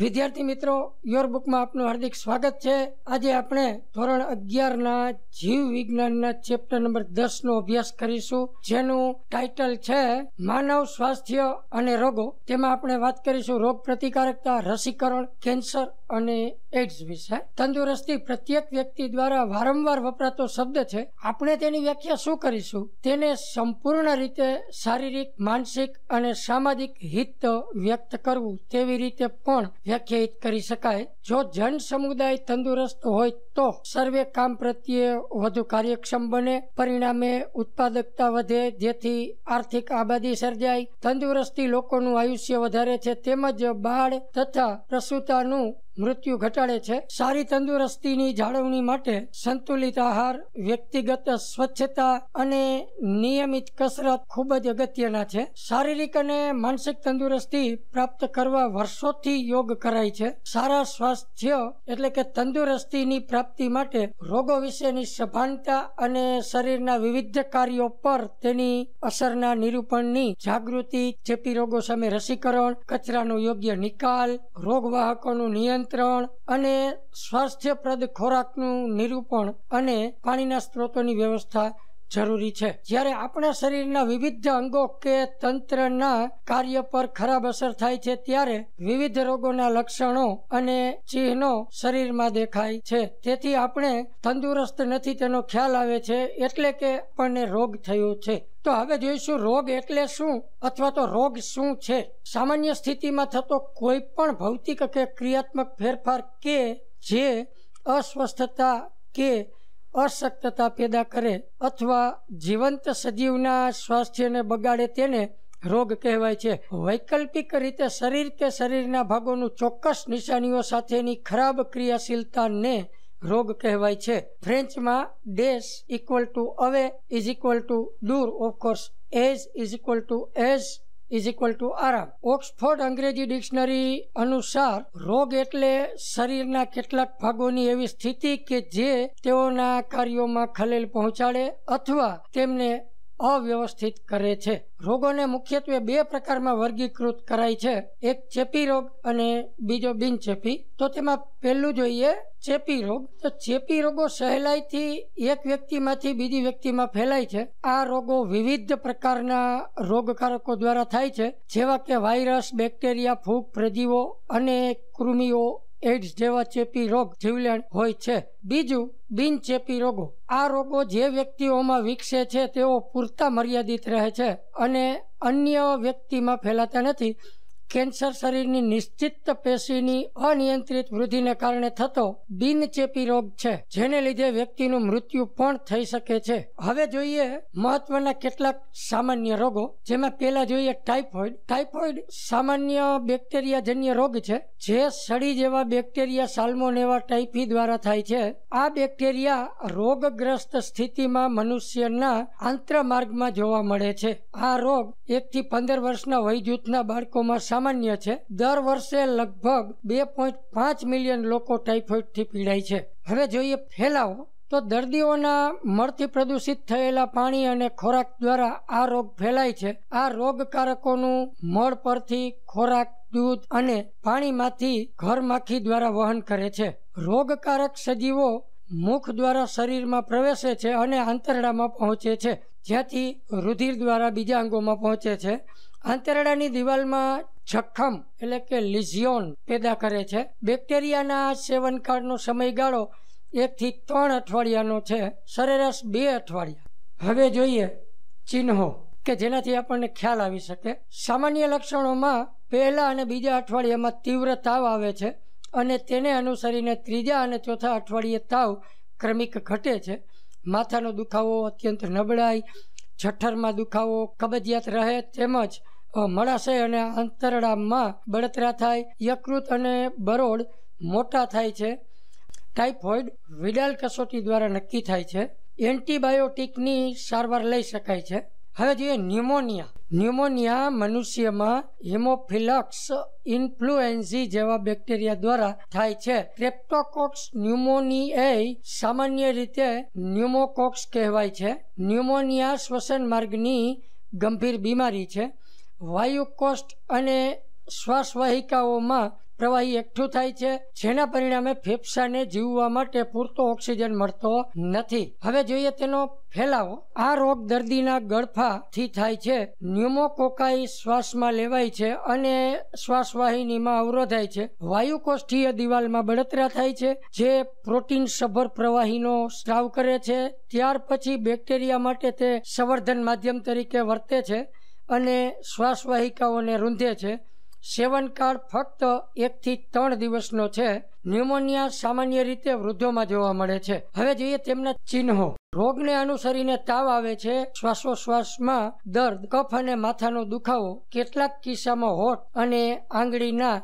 વિદ્યાર્થી મિત્રો યોર બુકમાં આપનું હાર્દિક સ્વાગત છે આજે આપણે ધોરણ અગિયારના જીવ વિજ્ઞાનના ચેપ્ટર નંબર દસનો અભ્યાસ કરીશું જેનું ટાઇટલ છે માનવ સ્વાસ્થ્ય અને રોગો તેમાં આપણે વાત કરીશું રોગ પ્રતિકારકતા રસીકરણ કેન્સર અને એડ્સ વિશે તંદુરસ્તી પ્રત્યેક વ્યક્તિ દ્વારા વારંવાર વપરાતો શબ્દ છે આપણે તેની વ્યાખ્યા શું કરીશું તેને સંપૂર્ણ રીતે શારીરિક માનસિક અને સામાજિક હિત વ્યક્ત કરવું તેવી રીતે પણ વ્યાખ્યાયિત કરી શકાય જો જન સમુદાય તંદુરસ્ત હોય તો સર્વે કામ પ્રત્યે વધુ કાર્યક્ષમ બને પરિણામે ઉત્પાદકતા વધે જેથી આર્થિક આબાદી સર્જાય તંદુરસ્તી લોકોનું આયુષ્ય વધારે છે તેમજ બાળ તથા પ્રસુતાનું મૃત્યુ ઘટાડે છે સારી તંદુરસ્તીની જાળવણી માટે સંતુલિત આહાર વ્યક્તિગત સ્વચ્છતા અને નિયમિત કસરત ખૂબ જ અગત્યના છે શારીરિક અને માનસિક તંદુરસ્તી પ્રાપ્ત કરવા વર્ષોથી યોગ કરાય છે સારા સ્વાસ્થ્ય એટલે કે તંદુરસ્તીની પ્રાપ્તિ માટે રોગો વિશેની સભાનતા અને શરીરના વિવિધ કાર્યો પર તેની અસરના નિરૂપણની જાગૃતિ ચેપી રોગો સામે રસીકરણ કચરાનો યોગ્ય નિકાલ રોગવાહકોનું નિયંત્રણ વિતરણ અને સ્વાસ્થ્યપ્રદ ખોરાકનું નિરૂપણ અને પાણીના સ્ત્રોતોની વ્યવસ્થા જરૂરી છે જ્યારે આપણા શરીરના વિવિધ અંગો કે તંત્રના કાર્ય પર ખરાબ અસર થાય છે ત્યારે વિવિધ રોગોના લક્ષણો અને ચિહ્નો શરીરમાં દેખાય છે તેથી આપણે તંદુરસ્ત નથી તેનો ખ્યાલ આવે છે એટલે કે આપણને રોગ થયો છે તો હવે જોઈશું રોગ એટલે શું અથવા તો રોગ શું છે સામાન્ય સ્થિતિમાં થતો કોઈ પણ ભૌતિક કે ક્રિયાત્મક ફેરફાર કે જે અસ્વસ્થતા કે અશક્તતા પેદા કરે અથવા જીવંત સજીવના સ્વાસ્થ્યને બગાડે તેને રોગ કહેવાય છે વૈકલ્પિક રીતે શરીર કે શરીરના ભાગોનું ચોક્કસ નિશાનીઓ સાથેની ખરાબ ક્રિયાશીલતાને રોગ કહેવાય છે ફ્રેન્ચમાં dis equal to away is equal to દૂર of course ease is equal to ease is equal to આરામ ઓક્સફોર્ડ અંગ્રેજી ડિક્શનરી અનુસાર રોગ એટલે શરીરના કેટલાક ભાગોની એવી સ્થિતિ કે જે તેઓના કાર્યોમાં ખલેલ પહોંચાડે અથવા તેમને અવ્યવસ્થિત કરે છે રોગોને મુખ્યત્વે બે પ્રકારમાં વર્ગીકૃત કરાય છે એક ચેપી રોગ અને બીજો બિનચેપી તો તેમાં પહેલું જોઈએ ચેપી રોગ તો ચેપી રોગો સહેલાઈથી એક વ્યક્તિમાંથી બીજી વ્યક્તિમાં ફેલાય છે આ રોગો વિવિધ પ્રકારના રોગકારકો દ્વારા થાય છે જેવા કે વાયરસ બેક્ટેરિયા ફૂગ પ્રજીવો અને કૃમિઓ એડ્સ જેવા ચેપી રોગ જીવલેણ હોય છે બીજું બિનચેપી રોગો આ રોગો જે વ્યક્તિઓમાં વિકસે છે તેઓ પૂરતા મર્યાદિત રહે છે અને અન્ય વ્યક્તિમાં ફેલાતા નથી કેન્સર શરીરની નિશ્ચિત પેશીની અનિયંત્રિત વૃદ્ધિને કારણે થતો બિનચેપી રોગ છે જેને લીધે વ્યક્તિનું મૃત્યુ પણ થઈ શકે છે હવે જોઈએ મહત્વના કેટલાક સામાન્ય રોગો જેમાં પહેલા જોઈએ ટાઇફોઇડ ટાઇફોઇડ સામાન્ય બેક્ટેરિયાજન્ય રોગ છે જે સડી જેવા બેક્ટેરિયા સાલ્મોનેવા ટાઇફી દ્વારા થાય છે આ બેક્ટેરિયા રોગગ્રસ્ત સ્થિતિમાં મનુષ્યના આંતરમાર્ગમાં જોવા મળે છે આ રોગ એકથી પંદર વર્ષના વયજૂથના બાળકોમાં સામાન્ય છે દર વર્ષે લગભગ બે પોઈન્ટ પાંચ મિલિયન લોકો ટાઇફોઇડથી પીડાય છે હવે જોઈએ ફેલાવો તો દર્દીઓના મળથી પ્રદૂષિત થયેલા પાણી અને ખોરાક દ્વારા આ રોગ ફેલાય છે આ રોગકારકોનું મળ પરથી ખોરાક દૂધ અને પાણીમાંથી ઘર માખી દ્વારા વહન કરે છે રોગકારક સજીવો મુખ દ્વારા શરીરમાં પ્રવેશે છે અને આંતરડામાં પહોંચે છે જ્યાંથી રુધિર દ્વારા બીજા અંગોમાં પહોંચે છે આંતરડાની દિવાલમાં જખમ એટલે કે લિઝિયોન પેદા કરે છે બેક્ટેરિયાના સેવનકાળનો સમયગાળો એકથી ત્રણ અઠવાડિયાનો છે સરેરાશ બે અઠવાડિયા હવે જોઈએ ચિહ્નો કે જેનાથી આપણને ખ્યાલ આવી શકે સામાન્ય લક્ષણોમાં પહેલા અને બીજા અઠવાડિયામાં તીવ્ર તાવ આવે છે અને તેને અનુસરીને ત્રીજા અને ચોથા અઠવાડિયે તાવ ક્રમિક ઘટે છે માથાનો દુખાવો અત્યંત નબળાઈ જઠરમાં દુખાવો કબજિયાત રહે તેમજ મળાશય અને અંતરડામાં બળતરા થાય યકૃત અને બરોડ મોટા થાય છે ટાઇફોઇડ વિડાલ કસોટી દ્વારા નક્કી થાય છે એન્ટીબાયોટિકની સારવાર લઈ શકાય છે હવે જોઈએ ન્યુમોનિયા ન્યુમોનિયા મનુષ્યમાં હિમોફિલક્સ ઇન્ફ્લુએન્ઝી જેવા બેક્ટેરિયા દ્વારા થાય છે ક્રેપ્ટોકોક્સ ન્યુમોનિયા સામાન્ય રીતે ન્યુમોકોક્સ કહેવાય છે ન્યુમોનિયા શ્વસન માર્ગની ગંભીર બીમારી છે વાયુ કોષ્ઠ અને શ્વાસવાહિકાઓમાં પ્રવાહી એકઠું થાય છે જેના પરિણામે ફેફસાને જીવવા માટે પૂરતો ઓક્સિજન મળતો નથી હવે જોઈએ તેનો ફેલાવો આ રોગ દર્દીના ગળફાથી થાય છે ન્યુમોકોકાઈ શ્વાસમાં લેવાય છે અને શ્વાસવાહિનીમાં અવરોધાય છે વાયુકોષ્ઠીય દિવાલમાં બળતરા થાય છે જે પ્રોટીન સભર પ્રવાહીનો સ્ત્રાવ કરે છે ત્યાર પછી બેક્ટેરિયા માટે તે સંવર્ધન માધ્યમ તરીકે વર્તે છે અને શ્વાસવાહિકાઓને રૂંધે છે સેવનકાળ ફક્ત એકથી ત્રણ દિવસનો છે ન્યુમોનિયા સામાન્ય રીતે વૃદ્ધોમાં જોવા મળે છે હવે જોઈએ તેમના ચિહ્નો રોગને અનુસરીને તાવ આવે છે શ્વાસોશ્વાસમાં દર્દ કફ અને માથાનો દુખાવો કેટલાક કિસ્સામાં હોઠ અને આંગળીના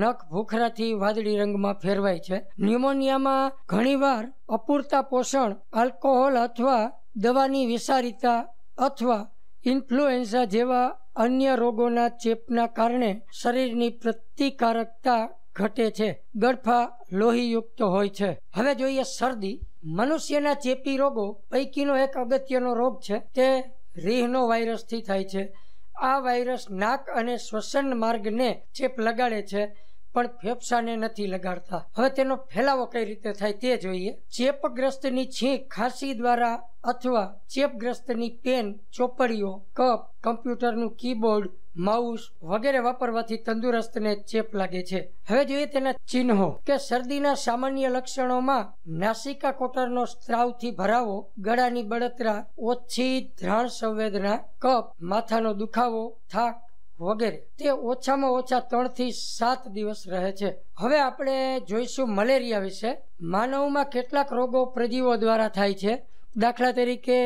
નખ ભૂખરાથી વાદળી રંગમાં ફેરવાય છે ન્યુમોનિયામાં ઘણીવાર અપૂરતા પોષણ આલ્કોહોલ અથવા દવાની વિસારિતા અથવા ઇન્ફ્લુએન્ઝા જેવા અન્ય રોગોના ચેપના કારણે શરીરની પ્રતિકારકતા ઘટે છે ગળફા લોહીયુક્ત હોય છે હવે જોઈએ શરદી મનુષ્યના ચેપી રોગો પૈકીનો એક અગત્યનો રોગ છે તે રીહનો વાયરસથી થાય છે આ વાયરસ નાક અને શ્વસન માર્ગને ચેપ લગાડે છે પણ ફેફસાને નથી લગાડતા હવે તેનો ફેલાવો કઈ રીતે થાય તે જોઈએ ચેપગ્રસ્તની છીંક ખાંસી દ્વારા અથવા ચેપગ્રસ્તની પેન ચોપડીઓ કપ કમ્પ્યુટરનું કીબોર્ડ માઉસ વગેરે વાપરવાથી તંદુરસ્તને ચેપ લાગે છે હવે જોઈએ તેના ચિહ્નો કે શરદીના સામાન્ય લક્ષણોમાં નાસિકા કોટરનો સ્ત્રાવથી ભરાવો ગળાની બળતરા ઓછી ધ્રાણ સંવેદના કપ માથાનો દુખાવો થાક વગેરે તે ઓછામાં ઓછા ત્રણથી સાત દિવસ રહે છે હવે આપણે જોઈશું મલેરિયા વિશે માનવમાં કેટલાક રોગો પ્રજીવો દ્વારા થાય છે દાખલા તરીકે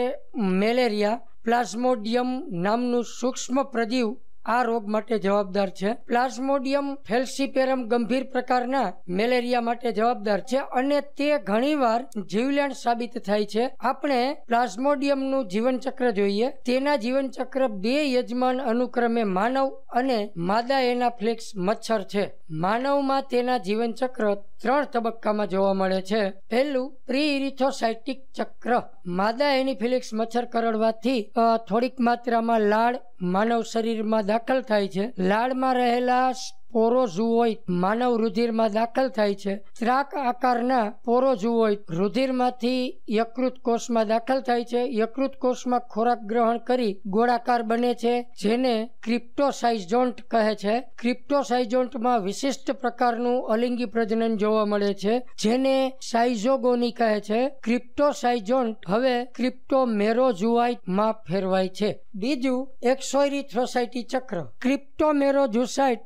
મેલેરિયા પ્લાઝમોડિયમ નામનું સૂક્ષ્મ પ્રજીવ આ રોગ માટે જવાબદાર છે પ્લાઝ્મોડિયમ ફેલ્સીપેરમ ગંભીર પ્રકારના મેલેરિયા માટે જવાબદાર છે અને તે ઘણીવાર જીવલેણ સાબિત થાય છે આપણે પ્લાઝ્મોડિયમનું જીવનચક્ર જોઈએ તેના જીવનચક્ર બે યજમાન અનુક્રમે માનવ અને માદા એનાફ્લિક્સ મચ્છર છે માનવમાં તેના જીવનચક્ર ત્રણ તબક્કામાં જોવા મળે છે પહેલું પ્રી ચક્ર માદા એનિફિલિક્સ મચ્છર કરડવાથી થોડીક માત્રામાં લાળ માનવ શરીરમાં દાખલ થાય છે લાળમાં રહેલા પોરોઝુઓઇટ માનવ રુધિરમાં દાખલ થાય છે શ્રાક આકારના પોરોઝુઓઇટ રુધિરમાંથી યકૃત કોષમાં દાખલ થાય છે યકૃત કોષમાં ખોરાક ગ્રહણ કરી ગોળાકાર બને છે જેને ક્રિપ્ટોસાઇઝોન્ટ કહે છે ક્રિપ્ટોસાઇઝોન્ટમાં વિશિષ્ટ પ્રકારનું અલિંગી પ્રજનન જોવા મળે છે જેને સાઇઝોગોની કહે છે ક્રિપ્ટોસાઇઝોન્ટ હવે ક્રિપ્ટોમેરોઝુઆઇટમાં ફેરવાય છે બીજું એક્સોયરી સોસાયટી ચક્ર ક્રિપ્ટોમેરોઝુસાઇટ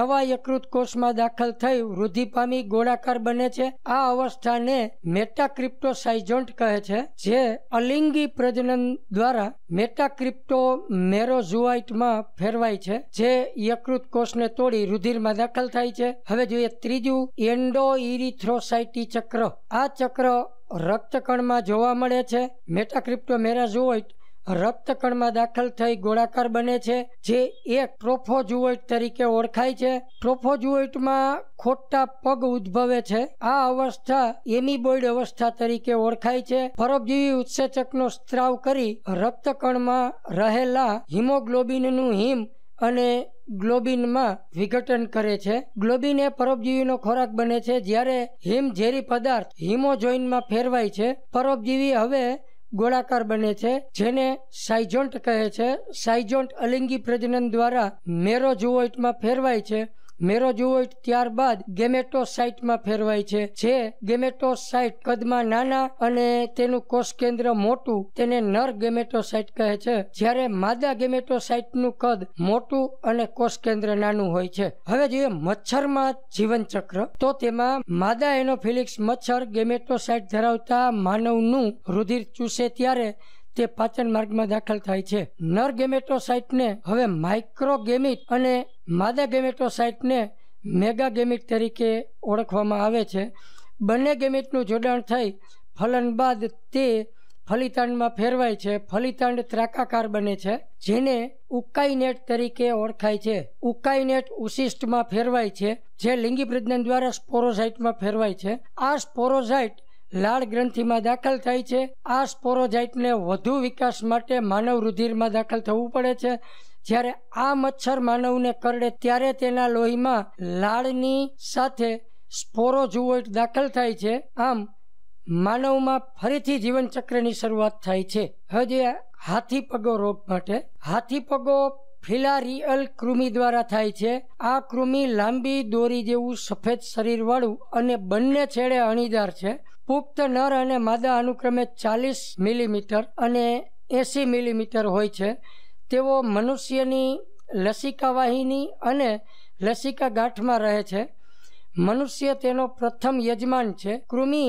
નવા યકૃત કોષમાં દાખલ થઈ વૃદ્ધિ પામી ગોળાકાર બને છે આ અવસ્થાને મેટાક્રિપ્ટોસાઇઝોન્ટ કહે છે જે અલિંગી પ્રજનન દ્વારા મેટાક્રિપ્ટો મેરોઝુઆઇટમાં ફેરવાય છે જે યકૃત કોષને તોડી રુધિરમાં દાખલ થાય છે હવે જોઈએ ત્રીજું એન્ડો ઇરિથ્રોસાઇટી ચક્ર આ ચક્ર રક્તકણમાં જોવા મળે છે મેટાક્રિપ્ટો મેરાઝુઆઇટ રક્તકણમાં દાખલ થઈ ગોળાકાર બને છે જે એક ટ્રોફોજુઓઇટ તરીકે ઓળખાય છે ટ્રોફોજુઓઇટમાં ખોટા પગ ઉદ્ભવે છે આ અવસ્થા એમિબોઇડ અવસ્થા તરીકે ઓળખાય છે પરોપજીવી ઉત્સેચકનો સ્ત્રાવ કરી રક્તકણમાં રહેલા હિમોગ્લોબિનનું હિમ અને ગ્લોબિનમાં વિઘટન કરે છે ગ્લોબિન એ પરોપજીવીનો ખોરાક બને છે જ્યારે હિમ ઝેરી પદાર્થ હિમોજોઇનમાં ફેરવાય છે પરોપજીવી હવે ગોળાકાર બને છે જેને સાયજોન્ટ કહે છે સાયજોન્ટ અલિંગી પ્રજનન દ્વારા મેરો મેરોજુઓઇટમાં ફેરવાય છે મેરોજુઓઇટ ત્યારબાદ ગેમેટોસાઇટમાં ફેરવાય છે જે ગેમેટોસાઇટ કદમાં નાના અને તેનું કોષ કેન્દ્ર મોટું તેને નર ગેમેટોસાઇટ કહે છે જ્યારે માદા ગેમેટોસાઇટનું કદ મોટું અને કોષ કેન્દ્ર નાનું હોય છે હવે જોઈએ મચ્છરમાં જીવનચક્ર તો તેમાં માદા એનોફિલિક્સ મચ્છર ગેમેટોસાઇટ ધરાવતા માનવનું રુધિર ચૂસે ત્યારે તે પાચન માર્ગમાં દાખલ થાય છે નર ગેમેટોસાઇટને હવે માઇક્રો ગેમિટ અને માદા ગેમેટોસાઇટને મેગા ગેમિટ તરીકે ઓળખવામાં આવે છે બંને ગેમિટનું જોડાણ થઈ ફલન બાદ તે ફલિતાંડમાં ફેરવાય છે ફલિતાંડ ત્રાકાકાર બને છે જેને ઉકાઈનેટ તરીકે ઓળખાય છે ઉકાઈનેટ ઉશિષ્ટમાં ફેરવાય છે જે લિંગી પ્રજ્ઞાન દ્વારા સ્પોરોઝાઇટમાં ફેરવાય છે આ સ્પોરોઝાઇટ લાળ ગ્રંથિમાં દાખલ થાય છે આ સ્પોરોઝાઇટને વધુ વિકાસ માટે માનવ રુધિરમાં દાખલ થવું પડે છે જ્યારે આ મચ્છર માનવને કરડે ત્યારે તેના લોહીમાં લાળની સાથે સ્પોરોજુઓઇટ દાખલ થાય છે આમ માનવમાં ફરીથી જીવનચક્રની શરૂઆત થાય છે હજે હાથીપગો રોગ માટે હાથીપગો ફિલારિયલ કૃમિ દ્વારા થાય છે આ કૃમિ લાંબી દોરી જેવું સફેદ શરીરવાળું અને બંને છેડે અણીદાર છે પુખ્ત નર અને માદા અનુક્રમે ચાલીસ મિલીમીટર અને એસી મિલીમીટર હોય છે તેઓ મનુષ્યની લસિકા વાહિની અને લસિકા ગાંઠમાં રહે છે મનુષ્ય તેનો પ્રથમ યજમાન છે કૃમિ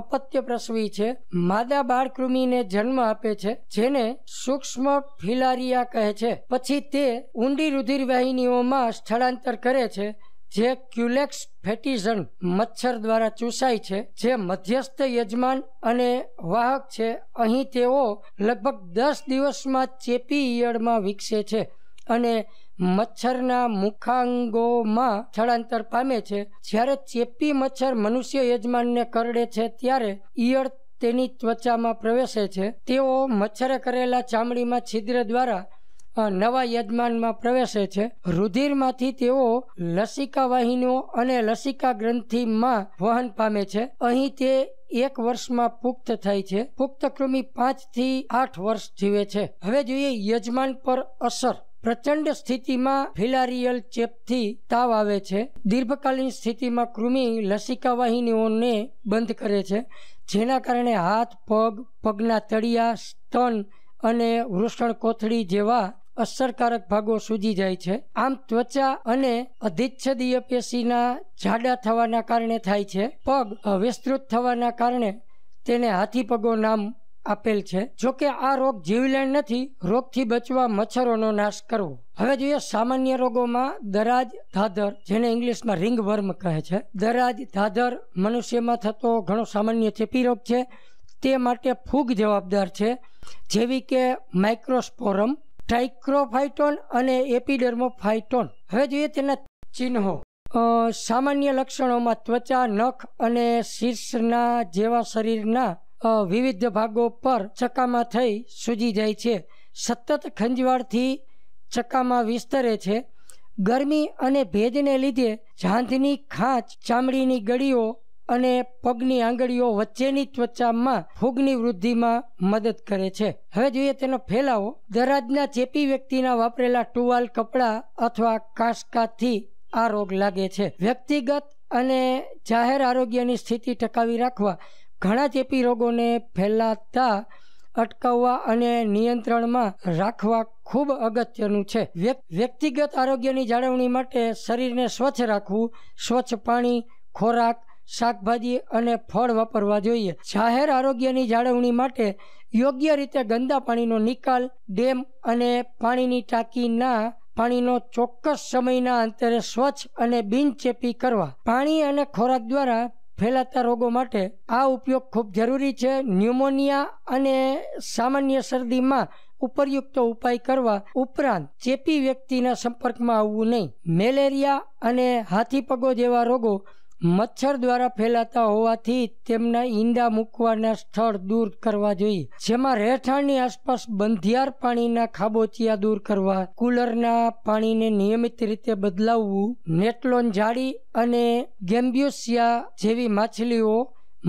અપત્ય પ્રસવી છે માદા બાળ કૃમિને જન્મ આપે છે જેને સૂક્ષ્મ ફિલારિયા કહે છે પછી તે ઊંડી રુધિર વાહિનીઓમાં સ્થળાંતર કરે છે જે ક્યુલેક્સ ફેટીઝન મચ્છર દ્વારા ચૂસાય છે જે મધ્યસ્થ યજમાન અને વાહક છે અહીં તેઓ લગભગ દસ દિવસમાં ચેપી ઈયળમાં વિકસે છે અને મચ્છરના મુખાંગોમાં સ્થળાંતર પામે છે જ્યારે ચેપી મચ્છર મનુષ્ય યજમાનને કરડે છે ત્યારે ઈયળ તેની ત્વચામાં પ્રવેશે છે તેઓ મચ્છરે કરેલા ચામડીમાં છિદ્ર દ્વારા નવા યજમાનમાં પ્રવેશે છે રુધિરમાંથી તેઓ લસિકા વાહિનીઓ અને લસિકા ગ્રંથિમાં વહન પામે છે અહીં તે એક વર્ષમાં પુખ્ત થાય છે પુખ્ત કૃમિ પાંચ થી આઠ વર્ષ જીવે છે હવે જોઈએ યજમાન પર અસર પ્રચંડ સ્થિતિમાં ફિલારિયલ ચેપથી તાવ આવે છે દીર્ઘકાલીન સ્થિતિમાં કૃમિ લસિકા વાહિનીઓને બંધ કરે છે જેના કારણે હાથ પગ પગના તળિયા સ્તન અને વૃષણ કોથળી જેવા અસરકારક ભાગો સૂજી જાય છે આમ ત્વચા અને અધિચ્છદીય પેશીના જાડા થવાના કારણે થાય છે પગ વિસ્તૃત થવાના કારણે તેને હાથી પગો નામ આપેલ છે જોકે આ રોગ જીવલેણ નથી રોગથી બચવા મચ્છરોનો નાશ કરવો હવે જોઈએ સામાન્ય રોગોમાં દરાજ ધાધર જેને ઇંગ્લિશમાં રિંગવર્મ કહે છે દરાજ ધાધર મનુષ્યમાં થતો ઘણો સામાન્ય ચેપી રોગ છે તે માટે ફૂગ જવાબદાર છે જેવી કે માઇક્રોસ્પોરમ ટ્રાઇક્રોફાઇટોન અને એપિડર્મોફાઇટોન હવે જોઈએ તેના ચિહ્નો સામાન્ય લક્ષણોમાં ત્વચા નખ અને શીર્ષના જેવા શરીરના વિવિધ ભાગો પર ચકામાં થઈ સૂજી જાય છે સતત ખંજવાળથી ચકામાં વિસ્તરે છે ગરમી અને ભેજને લીધે ઝાંઝની ખાંચ ચામડીની ગળીઓ અને પગની આંગળીઓ વચ્ચેની ત્વચામાં ફૂગની વૃદ્ધિમાં મદદ કરે છે હવે જોઈએ તેનો ફેલાવો દરાજના ચેપી વ્યક્તિના વાપરેલા ટુવાલ કપડાં અથવા કાસકાથી આ રોગ લાગે છે વ્યક્તિગત અને જાહેર આરોગ્યની સ્થિતિ ટકાવી રાખવા ઘણા ચેપી રોગોને ફેલાતા અટકાવવા અને નિયંત્રણમાં રાખવા ખૂબ અગત્યનું છે વ્યક્તિગત આરોગ્યની જાળવણી માટે શરીરને સ્વચ્છ રાખવું સ્વચ્છ પાણી ખોરાક શાકભાજી અને ફળ વાપરવા જોઈએ જાહેર આરોગ્યની જાળવણી માટે યોગ્ય રીતે ગંદા પાણીનો નિકાલ ડેમ અને પાણીની ટાંકીના પાણીનો ચોક્કસ સમયના અંતરે સ્વચ્છ અને બિનચેપી કરવા પાણી અને ખોરાક દ્વારા ફેલાતા રોગો માટે આ ઉપયોગ ખૂબ જરૂરી છે ન્યુમોનિયા અને સામાન્ય શરદીમાં ઉપરયુક્ત ઉપાય કરવા ઉપરાંત ચેપી વ્યક્તિના સંપર્કમાં આવવું નહીં મેલેરિયા અને હાથીપગો જેવા રોગો મચ્છર દ્વારા ફેલાતા હોવાથી તેમના ઈંડા મૂકવાના સ્થળ દૂર કરવા જોઈએ જેમાં રહેઠાણની આસપાસ બંધિયાર પાણીના ખાબોચિયા દૂર કરવા કુલરના પાણીને નિયમિત રીતે બદલાવવું નેટલોન જાળી અને ગેમ્બ્યુસિયા જેવી માછલીઓ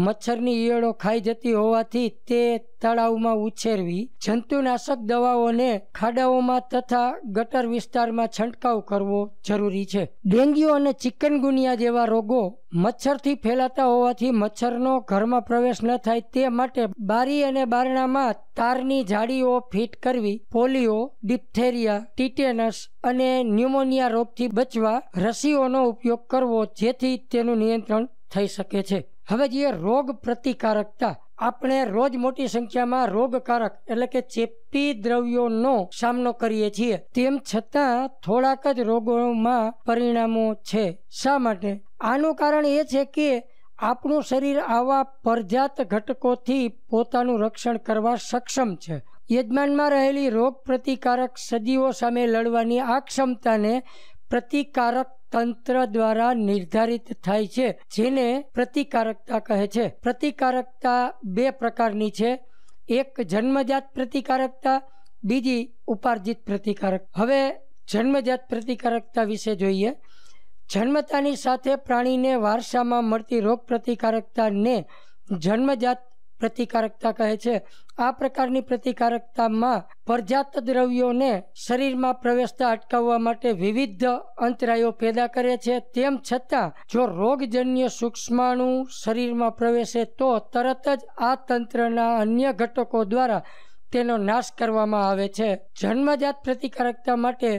મચ્છરની ઈયળો ખાઈ જતી હોવાથી તે તળાવમાં ઉછેરવી જંતુનાશક દવાઓને ખાડાઓમાં તથા ગટર વિસ્તારમાં છંટકાવ કરવો જરૂરી છે ડેન્ગ્યુ અને ચિકનગુનિયા જેવા રોગો મચ્છરથી ફેલાતા હોવાથી મચ્છરનો ઘરમાં પ્રવેશ ન થાય તે માટે બારી અને બારણામાં તારની જાળીઓ ફિટ કરવી પોલિયો ડિપ્થેરિયા ટીટેનસ અને ન્યુમોનિયા રોગથી બચવા રસીઓનો ઉપયોગ કરવો જેથી તેનું નિયંત્રણ થઈ શકે છે હવે જે રોગ પ્રતિકારકતા આપણે રોજ મોટી સંખ્યામાં રોગકારક એટલે કે ચેપી દ્રવ્યોનો સામનો કરીએ છીએ તેમ છતાં થોડાક જ રોગોમાં પરિણામો છે શા માટે આનું કારણ એ છે કે આપણું શરીર આવા પરજાત ઘટકોથી પોતાનું રક્ષણ કરવા સક્ષમ છે યજમાનમાં રહેલી રોગ પ્રતિકારક સજીવો સામે લડવાની આ ક્ષમતાને પ્રતિકારક તંત્ર દ્વારા નિર્ધારિત થાય છે જેને પ્રતિકારકતા કહે છે પ્રતિકારકતા બે પ્રકારની છે એક જન્મજાત પ્રતિકારકતા બીજી ઉપાર્જિત પ્રતિકારક હવે જન્મજાત પ્રતિકારકતા વિશે જોઈએ જન્મતાની સાથે પ્રાણીને વારસામાં મળતી રોગ પ્રતિકારકતાને જન્મજાત પ્રતિકારકતા કહે છે આ પ્રકારની પ્રતિકારકતામાં પરજાત દ્રવ્યોને શરીરમાં પ્રવેશતા અટકાવવા માટે વિવિધ અંતરાયો પેદા કરે છે તેમ છતાં જો રોગજન્ય સૂક્ષ્માણુ શરીરમાં પ્રવેશે તો તરત જ આ તંત્રના અન્ય ઘટકો દ્વારા તેનો નાશ કરવામાં આવે છે જન્મજાત પ્રતિકારકતા માટે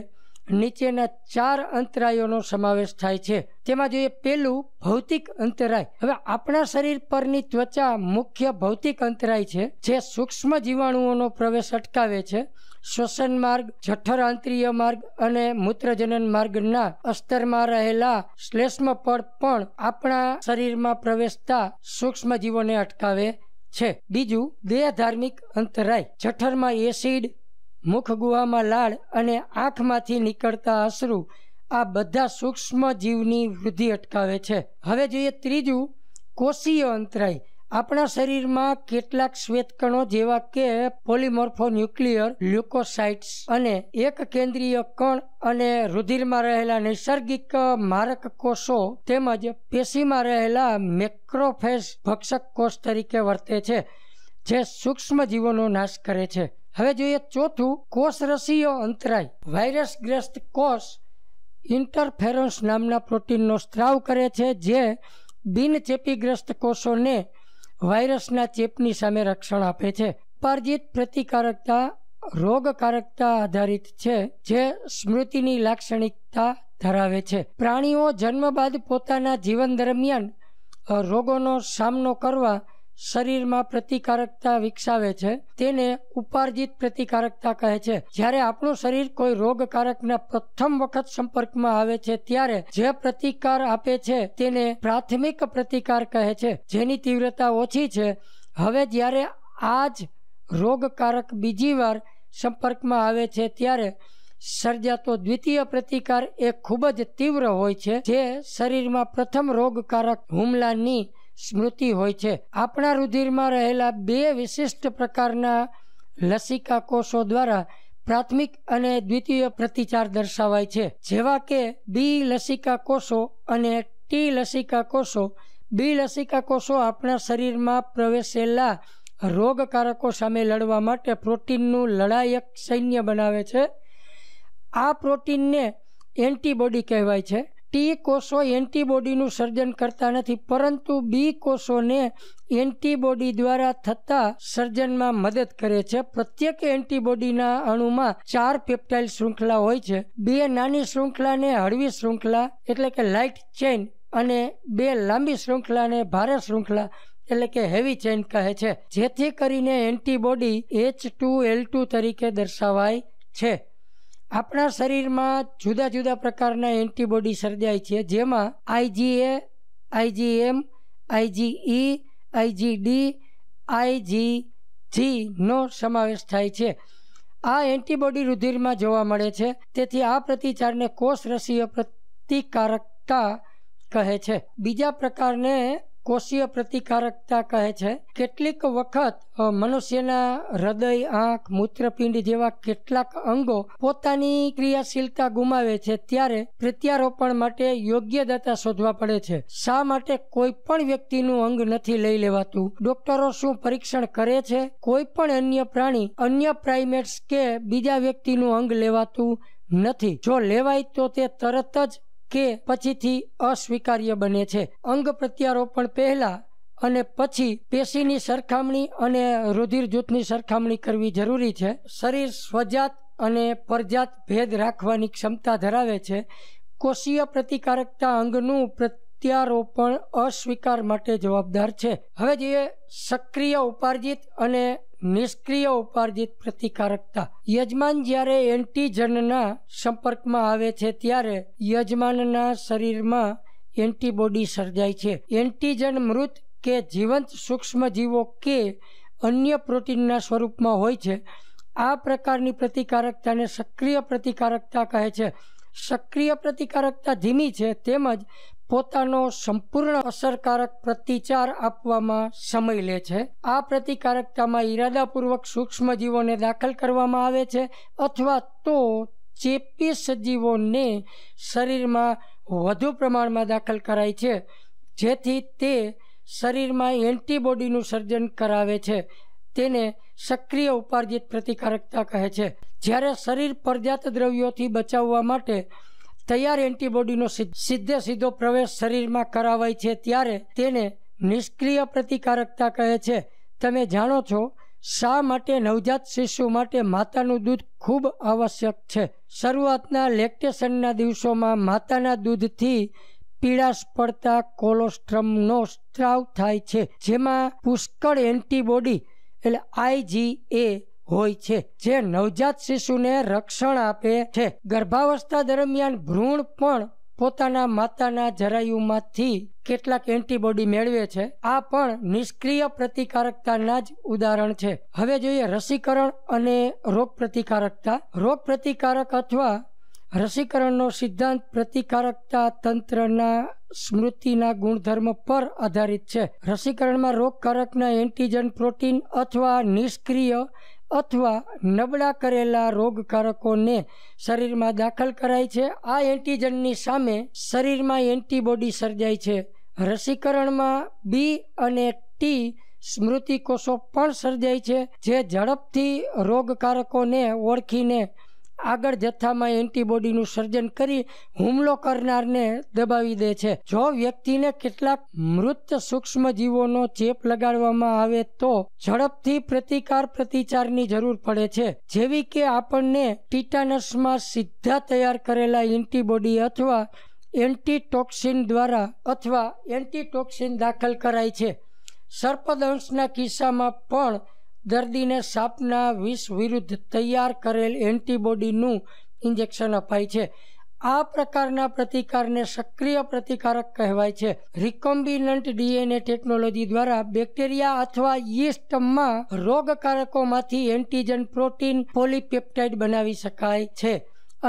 નીચેના ચાર અંતરાયોનો સમાવેશ થાય છે તેમાં જોઈએ પેલું ભૌતિક અંતરાય હવે આપણા શરીર પરની ત્વચા મુખ્ય ભૌતિક અંતરાય છે જે સૂક્ષ્મ જીવાણુઓનો પ્રવેશ અટકાવે છે શ્વસન માર્ગ જઠર આંતરિય માર્ગ અને મૂત્રજનન માર્ગના અસ્તરમાં રહેલા શ્લેષ્મ પડ પણ આપણા શરીરમાં પ્રવેશતા સૂક્ષ્મ જીવોને અટકાવે છે બીજું દેહ ધાર્મિક અંતરાય જઠરમાં એસિડ મુખ ગુહામાં લાળ અને આંખમાંથી નીકળતા અશ્રુ આ બધા સૂક્ષ્મ જીવની વૃદ્ધિ અટકાવે છે હવે જોઈએ ત્રીજું કોષીય અંતરાય આપણા શરીરમાં કેટલાક શ્વેતકણો જેવા કે પોલિમોર્ફો ન્યુક્લિયર લ્યુકોસાઇટ્સ અને એક કેન્દ્રીય કણ અને રુધિરમાં રહેલા નૈસર્ગિક મારક કોષો તેમજ પેશીમાં રહેલા મેક્રોફેસ ભક્ષક કોષ તરીકે વર્તે છે જે સૂક્ષ્મ જીવોનો નાશ કરે છે હવે જોઈએ ચોથું કોષરસીય અંતરાય વાયરસગ્રસ્ત કોષ ઇન્ટરફેરન્સ નામના પ્રોટીનનો સ્ત્રાવ કરે છે જે બિનચેપીગ્રસ્ત કોષોને વાયરસના ચેપની સામે રક્ષણ આપે છે ઉપાર્જિત પ્રતિકારકતા રોગકારકતા આધારિત છે જે સ્મૃતિની લાક્ષણિકતા ધરાવે છે પ્રાણીઓ જન્મ બાદ પોતાના જીવન દરમિયાન રોગોનો સામનો કરવા શરીરમાં પ્રતિકારકતા વિકસાવે છે તેને ઉપાર્જિત પ્રતિકારકતા કહે છે જ્યારે આપણું શરીર કોઈ રોગકારકના પ્રથમ વખત સંપર્કમાં આવે છે ત્યારે જે પ્રતિકાર આપે છે તેને પ્રાથમિક પ્રતિકાર કહે છે જેની તીવ્રતા ઓછી છે હવે જ્યારે આ જ રોગકારક બીજી વાર સંપર્કમાં આવે છે ત્યારે સર્જાતો દ્વિતીય પ્રતિકાર એ ખૂબ જ તીવ્ર હોય છે જે શરીરમાં પ્રથમ રોગકારક હુમલાની સ્મૃતિ હોય છે આપણા રુધિરમાં રહેલા બે વિશિષ્ટ પ્રકારના લસિકા કોષો દ્વારા પ્રાથમિક અને દ્વિતીય પ્રતિચાર દર્શાવાય છે જેવા કે બી લસિકા કોષો અને ટી લસિકા કોષો બી લસિકા કોષો આપણા શરીરમાં પ્રવેશેલા રોગકારકો સામે લડવા માટે પ્રોટીનનું લડાયક સૈન્ય બનાવે છે આ પ્રોટીનને એન્ટીબોડી કહેવાય છે ટી કોષો એન્ટીબોડીનું સર્જન કરતા નથી પરંતુ બી કોષોને એન્ટીબોડી દ્વારા થતા સર્જનમાં મદદ કરે છે પ્રત્યેક એન્ટીબોડીના અણુમાં ચાર પેપ્ટાઇલ શૃંખલા હોય છે બે નાની શૃંખલાને હળવી શૃંખલા એટલે કે લાઇટ ચેઇન અને બે લાંબી શૃંખલાને ભારે શૃંખલા એટલે કે હેવી ચેઇન કહે છે જેથી કરીને antibody H two L two તરીકે દર્શાવાય છે આપણા શરીરમાં જુદા જુદા પ્રકારના એન્ટીબોડી સર્જાય છે જેમાં આઈજીએ આઈજીએમ આઈજીઈ આઈજીડી આઈજીજીનો સમાવેશ થાય છે આ એન્ટીબોડી રુધિરમાં જોવા મળે છે તેથી આ પ્રતિચારને કોષરસીય પ્રતિકારકતા કહે છે બીજા પ્રકારને કોષીય પ્રતિકારકતા કહે છે કેટલીક વખત મનુષ્યના હૃદય આંખ મૂત્રપિંડ જેવા કેટલાક અંગો પોતાની ક્રિયાશીલતા ગુમાવે છે ત્યારે પ્રત્યારોપણ માટે યોગ્ય દાતા શોધવા પડે છે શા માટે કોઈ પણ વ્યક્તિનું અંગ નથી લઈ લેવાતું ડોક્ટરો શું પરીક્ષણ કરે છે કોઈ પણ અન્ય પ્રાણી અન્ય પ્રાઇમેટ્સ કે બીજા વ્યક્તિનું અંગ લેવાતું નથી જો લેવાય તો તે તરત જ કે પછીથી અસ્વીકાર્ય બને છે અંગ પ્રત્યારોપણ પહેલાં અને પછી પેશીની સરખામણી અને રુધિર જૂથની સરખામણી કરવી જરૂરી છે શરીર સ્વજાત અને પરજાત ભેદ રાખવાની ક્ષમતા ધરાવે છે કોષીય પ્રતિકારકતા અંગનું પ્રત્યારોપણ અસ્વીકાર માટે જવાબદાર છે હવે જે સક્રિય ઉપાર્જિત અને નિષ્ક્રિય ઉપાર્જિત પ્રતિકારકતા યજમાન જ્યારે એન્ટીજનના સંપર્કમાં આવે છે ત્યારે યજમાનના શરીરમાં એન્ટીબોડી સર્જાય છે એન્ટીજન મૃત કે જીવંત સૂક્ષ્મજીવો કે અન્ય પ્રોટીનના સ્વરૂપમાં હોય છે આ પ્રકારની પ્રતિકારકતાને સક્રિય પ્રતિકારકતા કહે છે સક્રિય પ્રતિકારકતા ધીમી છે તેમજ પોતાનો સંપૂર્ણ અસરકારક પ્રતિચાર આપવામાં સમય લે છે આ પ્રતિકારકતામાં ઈરાદાપૂર્વક સૂક્ષ્મજીવોને દાખલ કરવામાં આવે છે અથવા તો ચેપી સજીવોને શરીરમાં વધુ પ્રમાણમાં દાખલ કરાય છે જેથી તે શરીરમાં એન્ટીબોડીનું સર્જન કરાવે છે તેને સક્રિય ઉપાર્જિત પ્રતિકારકતા કહે છે જ્યારે શરીર પરજાત દ્રવ્યોથી બચાવવા માટે તૈયાર એન્ટીબોડીનો સીધે સીધો પ્રવેશ શરીરમાં કરાવાય છે ત્યારે તેને નિષ્ક્રિય પ્રતિકારકતા કહે છે તમે જાણો છો શા માટે નવજાત શિશુ માટે માતાનું દૂધ ખૂબ આવશ્યક છે શરૂઆતના લેક્ટેશનના દિવસોમાં માતાના દૂધથી પીળાશ પડતા કોલોસ્ટ્રમનો સ્ત્રાવ થાય છે જેમાં પુષ્કળ એન્ટીબોડી એટલે આઈજીએ હોય છે જે નવજાત શિશુને રક્ષણ આપે છે ગર્ભાવસ્થા દરમિયાન ભ્રૂણ પણ પોતાના માતાના જરાયુમાંથી કેટલાક એન્ટીબોડી મેળવે છે આ પણ નિષ્ક્રિય પ્રતિકારકતાના જ ઉદાહરણ છે હવે જોઈએ રસીકરણ અને રોગ પ્રતિકારકતા રોગ પ્રતિકારક અથવા રસીકરણનો સિદ્ધાંત પ્રતિકારકતા તંત્રના સ્મૃતિના ગુણધર્મ પર આધારિત છે રસીકરણમાં રોગકારકના એન્ટીજન પ્રોટીન અથવા નિષ્ક્રિય અથવા નબળા કરેલા રોગકારકોને શરીરમાં દાખલ કરાય છે આ એન્ટીજનની સામે શરીરમાં એન્ટીબોડી સર્જાય છે રસીકરણમાં બી અને ટી સ્મૃતિકોષો પણ સર્જાય છે જે ઝડપથી રોગકારકોને ઓળખીને આગળ જથ્થામાં એન્ટીબોડીનું સર્જન કરી હુમલો કરનારને દબાવી દે છે જો વ્યક્તિને કેટલાક મૃત સૂક્ષ્મજીવોનો ચેપ લગાડવામાં આવે તો ઝડપથી પ્રતિકાર પ્રતિચારની જરૂર પડે છે જેવી કે આપણને ટીટાનસમાં સીધા તૈયાર કરેલા એન્ટીબોડી અથવા એન્ટીટોક્સિન દ્વારા અથવા એન્ટીટોક્સિન દાખલ કરાય છે સર્પદંશના કિસ્સામાં પણ દર્દીને સાપના વિષ વિરુદ્ધ તૈયાર કરેલ એન્ટીબોડીનું ઇન્જેક્શન અપાય છે આ પ્રકારના પ્રતિકારને સક્રિય પ્રતિકારક કહેવાય છે રિકોમ્બિનન્ટ ડીએનએ ટેકનોલોજી દ્વારા બેક્ટેરિયા અથવા યીસ્ટમાં રોગકારકોમાંથી એન્ટીજન પ્રોટીન પોલીપેપ્ટાઇડ બનાવી શકાય છે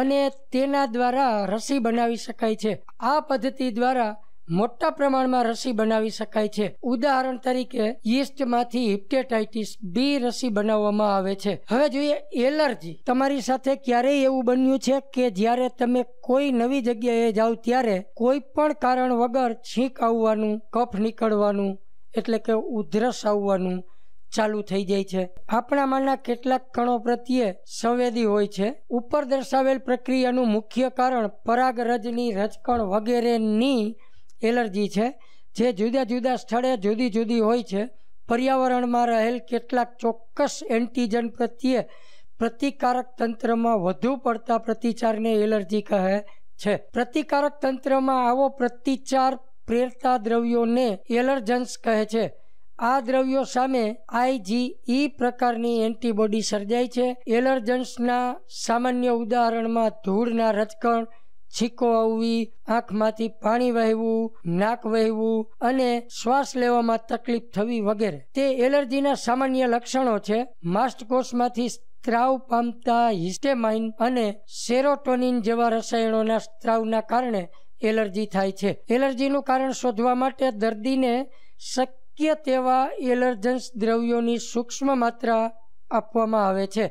અને તેના દ્વારા રસી બનાવી શકાય છે આ પદ્ધતિ દ્વારા મોટા પ્રમાણમાં રસી બનાવી શકાય છે ઉદાહરણ તરીકે યીસ્ટમાંથી હિપ્ટેટાઇટિસ બી રસી બનાવવામાં આવે છે હવે જોઈએ એલર્જી તમારી સાથે ક્યારેય એવું બન્યું છે કે જ્યારે તમે કોઈ નવી જગ્યાએ જાઓ ત્યારે કોઈ પણ કારણ વગર છીંક આવવાનું કફ નીકળવાનું એટલે કે ઉધરસ આવવાનું ચાલુ થઈ જાય છે આપણામાંના કેટલાક કણો પ્રત્યે સંવેદી હોય છે ઉપર દર્શાવેલ પ્રક્રિયાનું મુખ્ય કારણ પરાગરજની રજકણ વગેરેની એલર્જી છે જે જુદા જુદા સ્થળે જુદી જુદી હોય છે પર્યાવરણમાં રહેલ કેટલાક ચોક્કસ એન્ટીજન પ્રત્યે પ્રતિકારક તંત્રમાં વધુ પડતા પ્રતિચારને એલર્જી કહે છે પ્રતિકારક તંત્રમાં આવો પ્રતિચાર પ્રેરતા દ્રવ્યોને એલર્જન્સ કહે છે આ દ્રવ્યો સામે આઈજીઈ પ્રકારની એન્ટીબોડી સર્જાય છે એલર્જન્સના સામાન્ય ઉદાહરણમાં ધૂળના રજકણ છીકો આવવી આંખમાંથી પાણી વહેવું નાક વહેવું અને શ્વાસ લેવામાં તકલીફ થવી વગેરે તે એલર્જીના સામાન્ય લક્ષણો છે માસ્ટકોષમાંથી સ્ત્રાવ પામતા હિસ્ટેમાઇન અને સેરોટોનિન જેવા રસાયણોના સ્ત્રાવના કારણે એલર્જી થાય છે એલર્જીનું કારણ શોધવા માટે દર્દીને શક્ય તેવા એલર્જન્સ દ્રવ્યોની સૂક્ષ્મ માત્રા આપવામાં આવે છે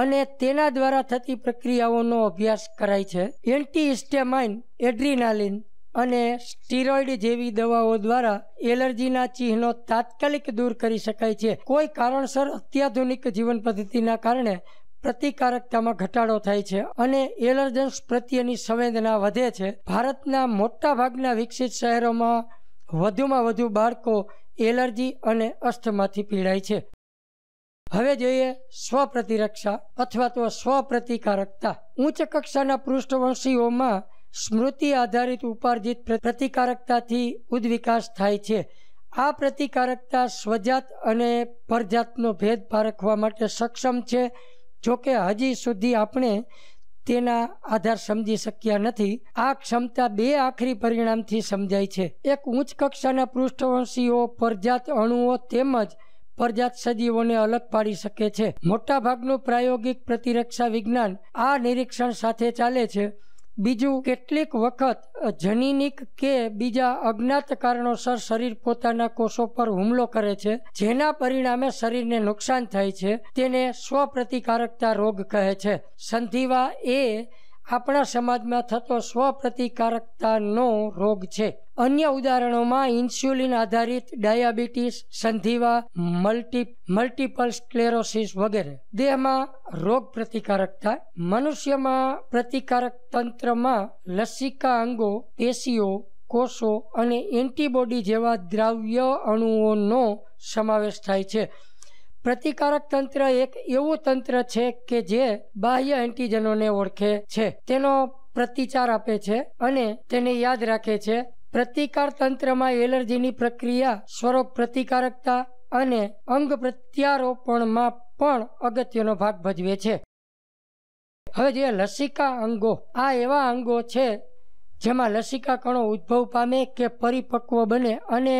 અને તેના દ્વારા થતી પ્રક્રિયાઓનો અભ્યાસ કરાય છે એન્ટીહિસ્ટેમાઇન એડ્રીનાલિન અને સ્ટીરોઇડ જેવી દવાઓ દ્વારા એલર્જીના ચિહ્નો તાત્કાલિક દૂર કરી શકાય છે કોઈ કારણસર અત્યાધુનિક જીવન પદ્ધતિના કારણે પ્રતિકારકતામાં ઘટાડો થાય છે અને એલર્જન્સ પ્રત્યેની સંવેદના વધે છે ભારતના મોટાભાગના વિકસિત શહેરોમાં વધુમાં વધુ બાળકો એલર્જી અને અસ્થમાથી પીડાય છે હવે જોઈએ સ્વપ્રતિરક્ષા અથવા તો સ્વ પ્રતિકારકતા ઉચ્ચ કક્ષાના પૃષ્ઠવંશીઓમાં સ્મૃતિ આધારિત ઉપાર્જિત પ્રતિકારકતાથી ઉદ્વિકાસ થાય છે આ પ્રતિકારકતા સ્વજાત અને પરજાતનો ભેદ પારખવા માટે સક્ષમ છે જોકે હજી સુધી આપણે તેના આધાર સમજી શક્યા નથી આ ક્ષમતા બે આખરી પરિણામથી સમજાય છે એક ઉચ્ચ કક્ષાના પૃષ્ઠવંશીઓ પરજાત અણુઓ તેમજ ફરજાત સજીવોને અલગ પાડી શકે છે મોટાભાગનું પ્રાયોગિક પ્રતિરક્ષા વિજ્ઞાન આ નિરીક્ષણ સાથે ચાલે છે બીજું કેટલીક વખત જનીનિક કે બીજા અજ્ઞાત કારણોસર શરીર પોતાના કોષો પર હુમલો કરે છે જેના પરિણામે શરીરને નુકસાન થાય છે તેને સ્વપ્રતિકારકતા રોગ કહે છે સંધિવા એ આપણા સમાજમાં થતો સ્વપ્રતિકારકતાનો રોગ છે અન્ય ઉદાહરણોમાં ઇન્સ્યુલિન આધારિત ડાયાબિટીસ સંધિવા મલ્ટી મલ્ટિપલ સ્ક્લેરોસિસ વગેરે દેહમાં રોગ પ્રતિકારકતા મનુષ્યમાં પ્રતિકારક તંત્રમાં લસિકા અંગો પેશીઓ કોષો અને એન્ટીબોડી જેવા દ્રાવ્ય અણુઓનો સમાવેશ થાય છે પ્રતિકારક તંત્ર એક એવું તંત્ર છે કે જે બાહ્ય એન્ટીજનોને ઓળખે છે તેનો પ્રતિચાર આપે છે અને તેને યાદ રાખે છે પ્રતિકાર તંત્રમાં એલર્જીની પ્રક્રિયા સ્વરૂપ પ્રતિકારકતા અને અંગ પ્રત્યારોપણમાં પણ અગત્યનો ભાગ ભજવે છે હવે જે લસિકા અંગો આ એવા અંગો છે જેમાં લસિકા કણો ઉદ્ભવ પામે કે પરિપક્વ બને અને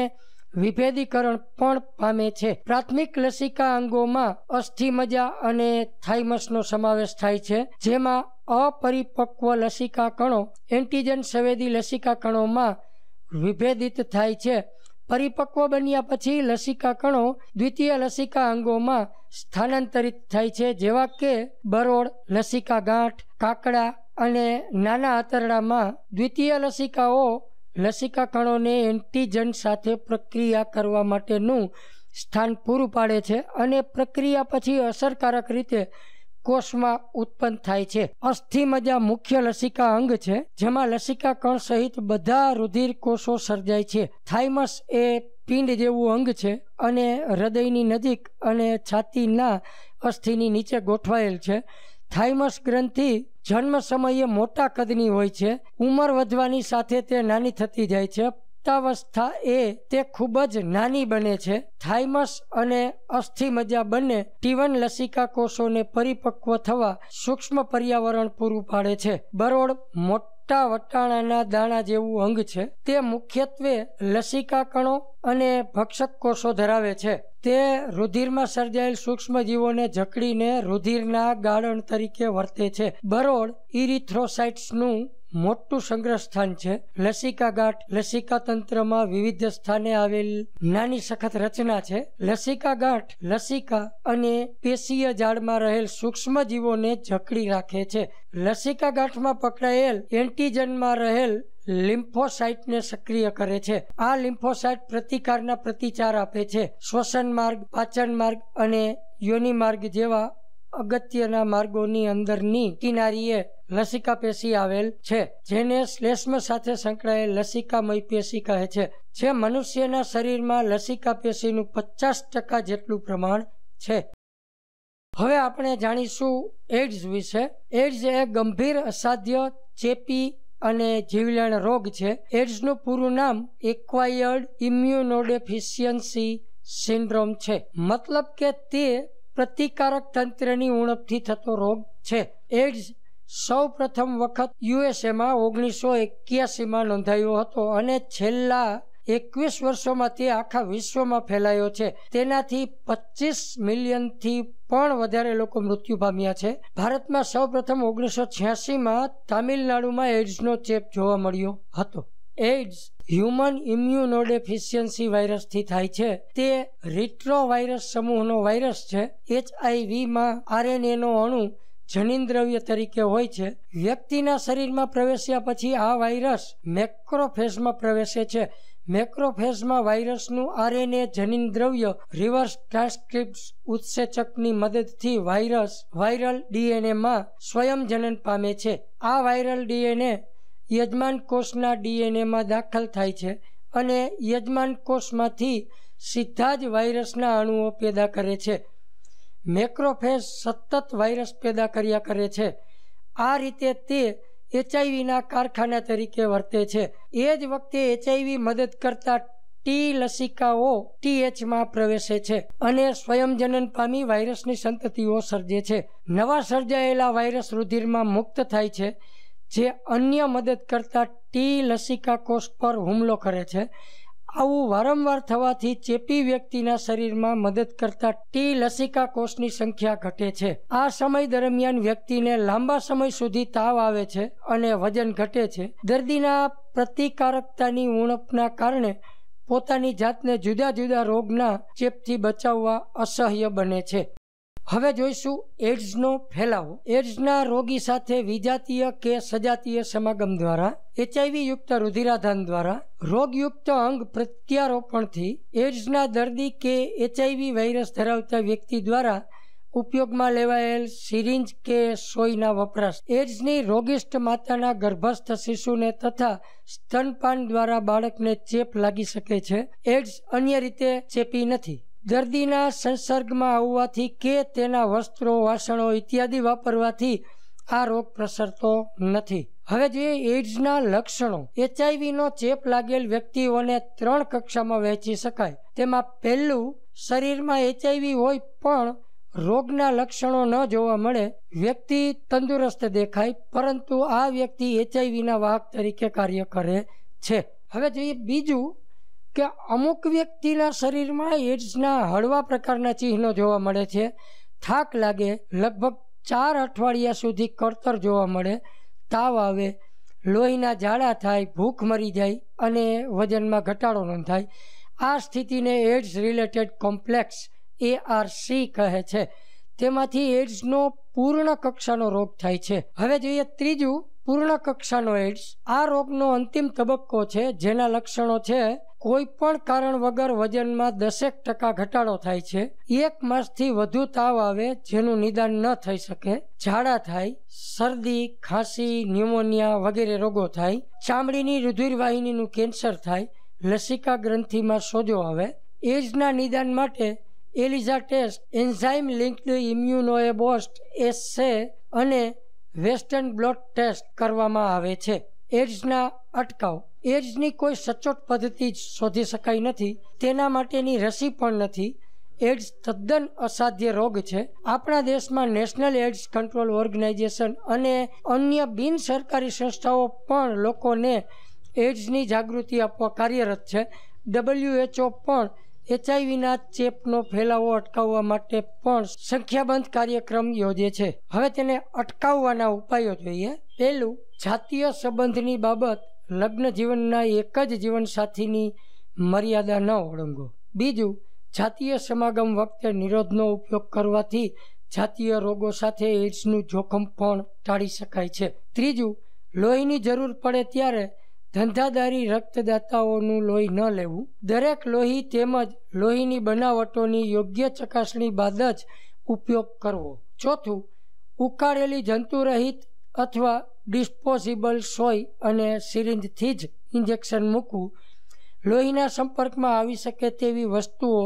વિભેદીકરણ પણ પામે છે પ્રાથમિક લસિકા અંગોમાં અસ્થિ મજા અને થાઇમસનો સમાવેશ થાય છે જેમાં અપરિપક્વ લસિકા કણો એન્ટીજન સંવેદી લસિકા કણોમાં વિભેદિત થાય છે પરિપક્વ બન્યા પછી લસિકા કણો દ્વિતીય લસિકા અંગોમાં સ્થાનાંતરિત થાય છે જેવા કે બરોળ લસિકા ગાંઠ કાકડા અને નાના આંતરડામાં દ્વિતીય લસિકાઓ લસિકા કણોને એન્ટીજન સાથે પ્રક્રિયા કરવા માટેનું સ્થાન પૂરું પાડે છે અને પ્રક્રિયા પછી અસરકારક રીતે કોષમાં ઉત્પન્ન થાય છે અસ્થિમજ્જા મુખ્ય લસિકા અંગ છે જેમાં લસિકા કણ સહિત બધા રુધિર કોષો સર્જાય છે થાઇમસ એ પિંડ જેવું અંગ છે અને હૃદયની નજીક અને છાતીના અસ્થિની નીચે ગોઠવાયેલ છે થાઇમસ ગ્રંથિ જન્મ સમયે મોટા કદની હોય છે ઉંમર વધવાની સાથે તે નાની થતી જાય છે પુખ્તાવસ્થા એ તે ખૂબ જ નાની બને છે થાઇમસ અને અસ્થિમજ્જા બંને ટીવન લસિકા કોષોને પરિપક્વ થવા સૂક્ષ્મ પર્યાવરણ પૂરું પાડે છે બરોડ મોટા વટાણાના દાણા જેવું અંગ છે તે મુખ્યત્વે લસિકા કણો અને ભક્ષક કોષો ધરાવે છે તે રુધિરમાં સર્જાયેલ સૂક્ષ્મ જીવોને જકડીને રુધિરના ગાળણ તરીકે વર્તે છે બરોડ ઇરિથ્રોસાઇટ્સનું મોટું સંગ્રહ સ્થાન છે લસિકા ગાંઠ લસિકા તંત્રમાં વિવિધ સ્થાને આવેલ નાની સખત રચના છે લસિકા ગાંઠ લસિકા અને પેશીય ઝાડમાં રહેલ સૂક્ષ્મ જીવોને જકડી રાખે છે લસિકા ગાંઠમાં પકડાયેલ એન્ટીજનમાં રહેલ લિમ્ફોસાઇટને સક્રિય કરે છે આ લિમ્ફોસાઇટ પ્રતિકારના પ્રતિચાર આપે છે શ્વસન માર્ગ પાચન માર્ગ અને યોનિ માર્ગ જેવા અગત્યના માર્ગોની અંદરની કિનારીએ લસિકા પેશી આવેલ છે જેને શ્લેષ્મ સાથે સંકળાયેલ લસિકામય પેશી કહે છે જે મનુષ્યના શરીરમાં લસિકા પેશીનું પચાસ ટકા જેટલું પ્રમાણ છે હવે આપણે જાણીશું એડ્સ વિશે એડ્સ એ ગંભીર અસાધ્ય ચેપી અને જીવલેણ રોગ છે એડ્સનું પૂરું નામ એક્વાયર્ડ ઇમ્યુનોડેફિશિયન્સી સિન્ડ્રોમ છે મતલબ કે તે પ્રતિકારક તંત્રની ઉણપથી થતો રોગ છે એડ્સ સૌ પ્રથમ વખત યુએસએમાં ઓગણીસો એક્યાસીમાં નોંધાયો હતો અને છેલ્લા એકવીસ વર્ષોમાં તે આખા વિશ્વમાં ફેલાયો છે તેનાથી પચીસ મિલિયનથી પણ વધારે લોકો મૃત્યુ પામ્યા છે ભારતમાં સૌપ્રથમ ઓગણીસો છ્યાસીમાં તામિલનાડુમાં એડ્સનો ચેપ જોવા મળ્યો હતો એડ્સ હ્યુમન ઇમ્યુનોડેફિશિયન્સી વાયરસથી થાય છે તે રિટ્રોવાયરસ સમૂહનો વાયરસ છે એચઆઈવીમાં આરએનએનો અણુ જનીન દ્રવ્ય તરીકે હોય છે વ્યક્તિના શરીરમાં પ્રવેશ્યા પછી આ વાયરસ મેક્રોફેઝમાં પ્રવેશે છે મેક્રોફેઝમાં વાયરસનું આરએનએ જનીન દ્રવ્ય રિવર્સ ટ્રાન્સક્રિપ્ટ ઉત્સેચકની મદદથી વાયરસ વાયરલ ડીએનએમાં સ્વયંજનન પામે છે આ વાયરલ ડીએનએ યજમાન કોષના ડીએનએમાં દાખલ થાય છે અને યજમાન કોષમાંથી સીધા જ વાયરસના અણુઓ પેદા કરે છે મેક્રોફેસ સતત વાયરસ પેદા કર્યા કરે છે આ રીતે તે એચઆઈવીના કારખાના તરીકે વર્તે છે એ જ વખતે એચઆઈવી મદદ કરતા ટી લસિકાઓ ટીએચમાં પ્રવેશે છે અને સ્વયંજનન પામી વાયરસની સંતતિઓ સર્જે છે નવા સર્જાયેલા વાયરસ રુધિરમાં મુક્ત થાય છે જે અન્ય મદદ કરતા ટી લસિકા કોષ પર હુમલો કરે છે આવું વારંવાર થવાથી ચેપી વ્યક્તિના શરીરમાં મદદ કરતા ટી લસિકા કોષની સંખ્યા ઘટે છે આ સમય દરમિયાન વ્યક્તિને લાંબા સમય સુધી તાવ આવે છે અને વજન ઘટે છે દર્દીના પ્રતિકારકતાની ઉણપના કારણે પોતાની જાતને જુદા જુદા રોગના ચેપથી બચાવવા અસહ્ય બને છે હવે જોઈશું એડ્સનો ફેલાવો એડ્સના રોગી સાથે વિજાતીય કે સજાતીય સમાગમ દ્વારા એચઆઈવી યુક્ત રુધિરાધાન દ્વારા રોગયુક્ત અંગ પ્રત્યારોપણથી એડ્સના દર્દી કે એચઆઈવી વાયરસ ધરાવતા વ્યક્તિ દ્વારા ઉપયોગમાં લેવાયેલ સિરિંજ કે સોયના વપરાશ એડ્સની રોગિષ્ટ માતાના ગર્ભસ્થ શિશુને તથા સ્તનપાન દ્વારા બાળકને ચેપ લાગી શકે છે એડ્સ અન્ય રીતે ચેપી નથી દર્દીના સંસર્ગમાં આવવાથી કે તેના વસ્ત્રો વાસણો ઇત્યાદિ વાપરવાથી આ રોગ પ્રસરતો નથી હવે જોઈએ એઇડ્સના લક્ષણો એચઆઈવીનો ચેપ લાગેલ વ્યક્તિઓને ત્રણ કક્ષામાં વહેંચી શકાય તેમાં પહેલું શરીરમાં એચઆઈવી હોય પણ રોગના લક્ષણો ન જોવા મળે વ્યક્તિ તંદુરસ્ત દેખાય પરંતુ આ વ્યક્તિ એચઆઈવીના વાહક તરીકે કાર્ય કરે છે હવે જોઈએ બીજું કે અમુક વ્યક્તિના શરીરમાં એડ્સના હળવા પ્રકારના ચિહ્નો જોવા મળે છે થાક લાગે લગભગ ચાર અઠવાડિયા સુધી કળતર જોવા મળે તાવ આવે લોહીના ઝાડા થાય ભૂખ મરી જાય અને વજનમાં ઘટાડો નોંધાય આ સ્થિતિને એડ્સ રિલેટેડ કોમ્પ્લેક્સ સી કહે છે તેમાંથી એડ્સનો પૂર્ણ કક્ષાનો રોગ થાય છે હવે જોઈએ ત્રીજું પૂર્ણ કક્ષાનો એઇડ્સ આ રોગનો અંતિમ તબક્કો છે જેના લક્ષણો છે કોઈ પણ કારણ વગર વજનમાં દસેક ટકા ઘટાડો થાય છે એક માસથી વધુ તાવ આવે જેનું નિદાન ન થઈ શકે ઝાડા થાય શરદી ખાંસી ન્યુમોનિયા વગેરે રોગો થાય ચામડીની રુધિરવાહિનીનું કેન્સર થાય લસિકા ગ્રંથિમાં સોજો આવે એઇડ્સના નિદાન માટે ELISA test enzyme linked immunosorbent assay છે અને વેસ્ટર્ન બ્લોટ ટેસ્ટ કરવામાં આવે છે એડ્સના અટકાવ એડ્સની કોઈ સચોટ પદ્ધતિ શોધી શકાય નથી તેના માટેની રસી પણ નથી એડ્સ તદ્દન અસાધ્ય રોગ છે આપણા દેશમાં નેશનલ એડ્સ કંટ્રોલ ઓર્ગેનાઇઝેશન અને અન્ય બિન સરકારી સંસ્થાઓ પણ લોકોને એડ્સની જાગૃતિ આપવા કાર્યરત છે ડબલ્યુએચઓ પણ એચઆઈવીના ચેપનો ફેલાવો અટકાવવા માટે પણ સંખ્યાબંધ કાર્યક્રમ યોજે છે હવે તેને અટકાવવાના ઉપાયો જોઈએ પહેલું જાતીય સંબંધની બાબત લગ્ન જીવનના એક જ જીવનસાથીની મર્યાદા ન ઓળંગો બીજું જાતીય સમાગમ વખતે નિરોધનો ઉપયોગ કરવાથી જાતીય રોગો સાથે એઇડ્સનું જોખમ પણ ટાળી શકાય છે ત્રીજું લોહીની જરૂર પડે ત્યારે ધંધાદારી રક્તદાતાઓનું લોહી ન લેવું દરેક લોહી તેમજ લોહીની બનાવટોની યોગ્ય ચકાસણી બાદ જ ઉપયોગ કરવો ચોથું ઉકાળેલી જંતુરહિત અથવા ડિસ્પોઝિબલ સોય અને સિરિંજથી જ ઇન્જેક્શન મૂકવું લોહીના સંપર્કમાં આવી શકે તેવી વસ્તુઓ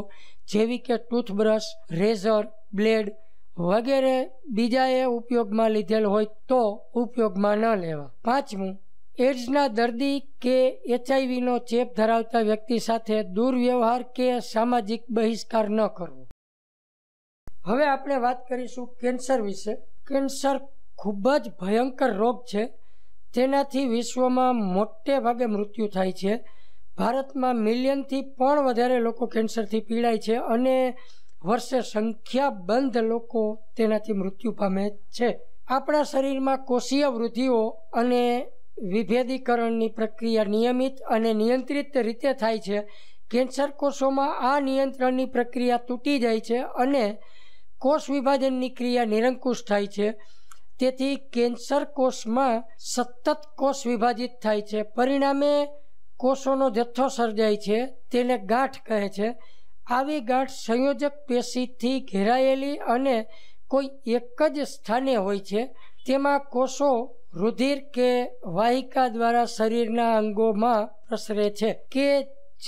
જેવી કે ટૂથબ્રશ રેઝર બ્લેડ વગેરે બીજાએ ઉપયોગમાં લીધેલ હોય તો ઉપયોગમાં ન લેવા પાંચમું એડ્સના દર્દી કે એચઆઈવીનો ચેપ ધરાવતા વ્યક્તિ સાથે દુર્વ્યવહાર કે સામાજિક બહિષ્કાર ન કરવો હવે આપણે વાત કરીશું કેન્સર વિશે કેન્સર ખૂબ જ ભયંકર રોગ છે તેનાથી વિશ્વમાં મોટે ભાગે મૃત્યુ થાય છે ભારતમાં મિલિયનથી પણ વધારે લોકો કેન્સરથી પીડાય છે અને વર્ષે સંખ્યાબંધ લોકો તેનાથી મૃત્યુ પામે છે આપણા શરીરમાં કોષીય વૃદ્ધિઓ અને વિભેદીકરણની પ્રક્રિયા નિયમિત અને નિયંત્રિત રીતે થાય છે કેન્સર કોષોમાં આ નિયંત્રણની પ્રક્રિયા તૂટી જાય છે અને કોષ વિભાજનની ક્રિયા નિરંકુશ થાય છે તેથી કેન્સર કોષમાં સતત કોષ વિભાજિત થાય છે પરિણામે કોષોનો જથ્થો સર્જાય છે તેને ગાંઠ કહે છે આવી ગાંઠ સંયોજક પેશીથી ઘેરાયેલી અને કોઈ એક જ સ્થાને હોય છે તેમાં કોષો રુધિર કે વાહિકા દ્વારા શરીરના અંગોમાં પ્રસરે છે કે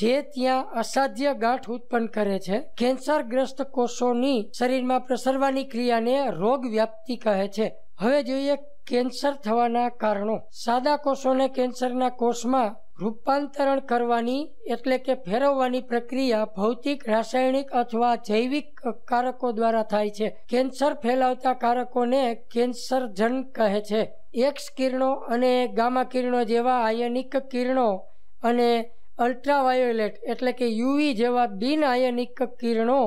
જે ત્યાં અસાધ્ય ગાંઠ ઉત્પન્ન કરે છે કેન્સરગ્રસ્ત કોષોની શરીરમાં પ્રસરવાની ક્રિયાને રોગ વ્યાપ્તિ કહે છે હવે જોઈએ કેન્સર થવાના કારણો સાદા કોષોને કેન્સરના કોષમાં રૂપાંતરણ કરવાની એટલે કે ફેરવવાની પ્રક્રિયા ભૌતિક રાસાયણિક અથવા જૈવિક કારકો દ્વારા થાય છે કેન્સર ફેલાવતા કારકોને કેન્સરજન કહે છે એક્સ કિરણો અને ગામા કિરણો જેવા આયનિક કિરણો અને અલ્ટ્રાવાયોલેટ એટલે કે યુવી જેવા બિન આયનિક કિરણો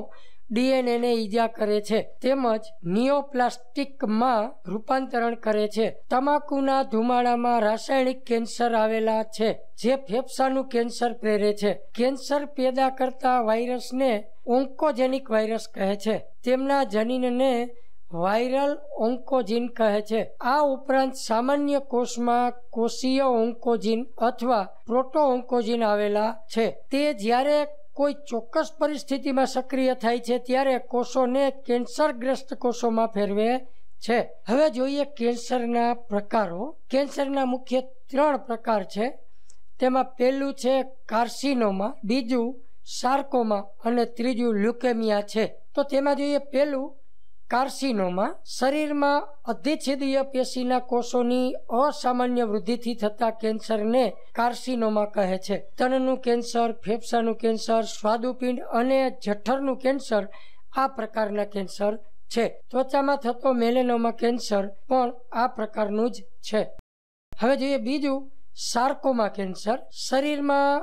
ડીએનએને ઈજા કરે છે તેમજ નિયોપ્લાસ્ટિકમાં રૂપાંતરણ કરે છે તમાકુના ધુમાડામાં રાસાયણિક કેન્સર આવેલા છે જે ફેફસાનું કેન્સર પ્રેરે છે કેન્સર પેદા કરતા વાયરસને ઓન્કોજેનિક વાયરસ કહે છે તેમના જનીનને વાયરલ ઓન્કોજીન કહે છે આ ઉપરાંત સામાન્ય કોષમાં કોષીય ઓન્કોજીન અથવા પ્રોટો ઓન્કોજીન આવેલા છે તે જ્યારે કોઈ ચોક્કસ પરિસ્થિતિમાં સક્રિય થાય છે ત્યારે કોષોને કેન્સરગ્રસ્ત કોષોમાં ફેરવે છે હવે જોઈએ કેન્સરના પ્રકારો કેન્સરના મુખ્ય ત્રણ પ્રકાર છે તેમાં પહેલું છે કાર્સિનોમા બીજું સાર્કોમા અને ત્રીજું લ્યુકેમિયા છે તો તેમાં જોઈએ પહેલું કાર્સિનોમાં શરીરમાં અધિચ્છેદીય પેશીના કોષોની અસામાન્ય વૃદ્ધિથી થતા કેન્સરને કાર્સિનોમા કહે છે તનનું કેન્સર ફેફસાનું કેન્સર સ્વાદુપિંડ અને જઠરનું કેન્સર આ પ્રકારના કેન્સર છે ત્વચામાં થતો મેલેનોમા કેન્સર પણ આ પ્રકારનું જ છે હવે જોઈએ બીજું સાર્કોમા કેન્સર શરીરમાં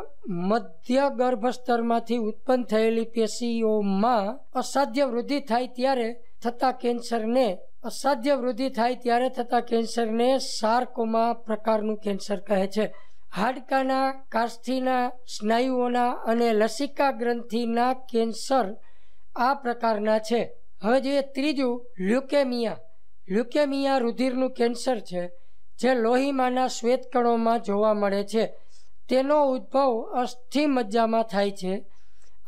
મધ્ય ગર્ભસ્તરમાંથી ઉત્પન્ન થયેલી પેશીઓમાં અસાધ્ય વૃદ્ધિ થાય ત્યારે થતા કેન્સરને અસાધ્ય વૃદ્ધિ થાય ત્યારે થતા કેન્સરને સાર્કોમા પ્રકારનું કેન્સર કહે છે હાડકાના કાસ્થીના સ્નાયુઓના અને લસિકા ગ્રંથિના કેન્સર આ પ્રકારના છે હવે જોઈએ ત્રીજું લ્યુકેમિયા લ્યુકેમિયા રુધિરનું કેન્સર છે જે લોહીમાંના શ્વેતકણોમાં જોવા મળે છે તેનો ઉદ્ભવ અસ્થિ મજ્જામાં થાય છે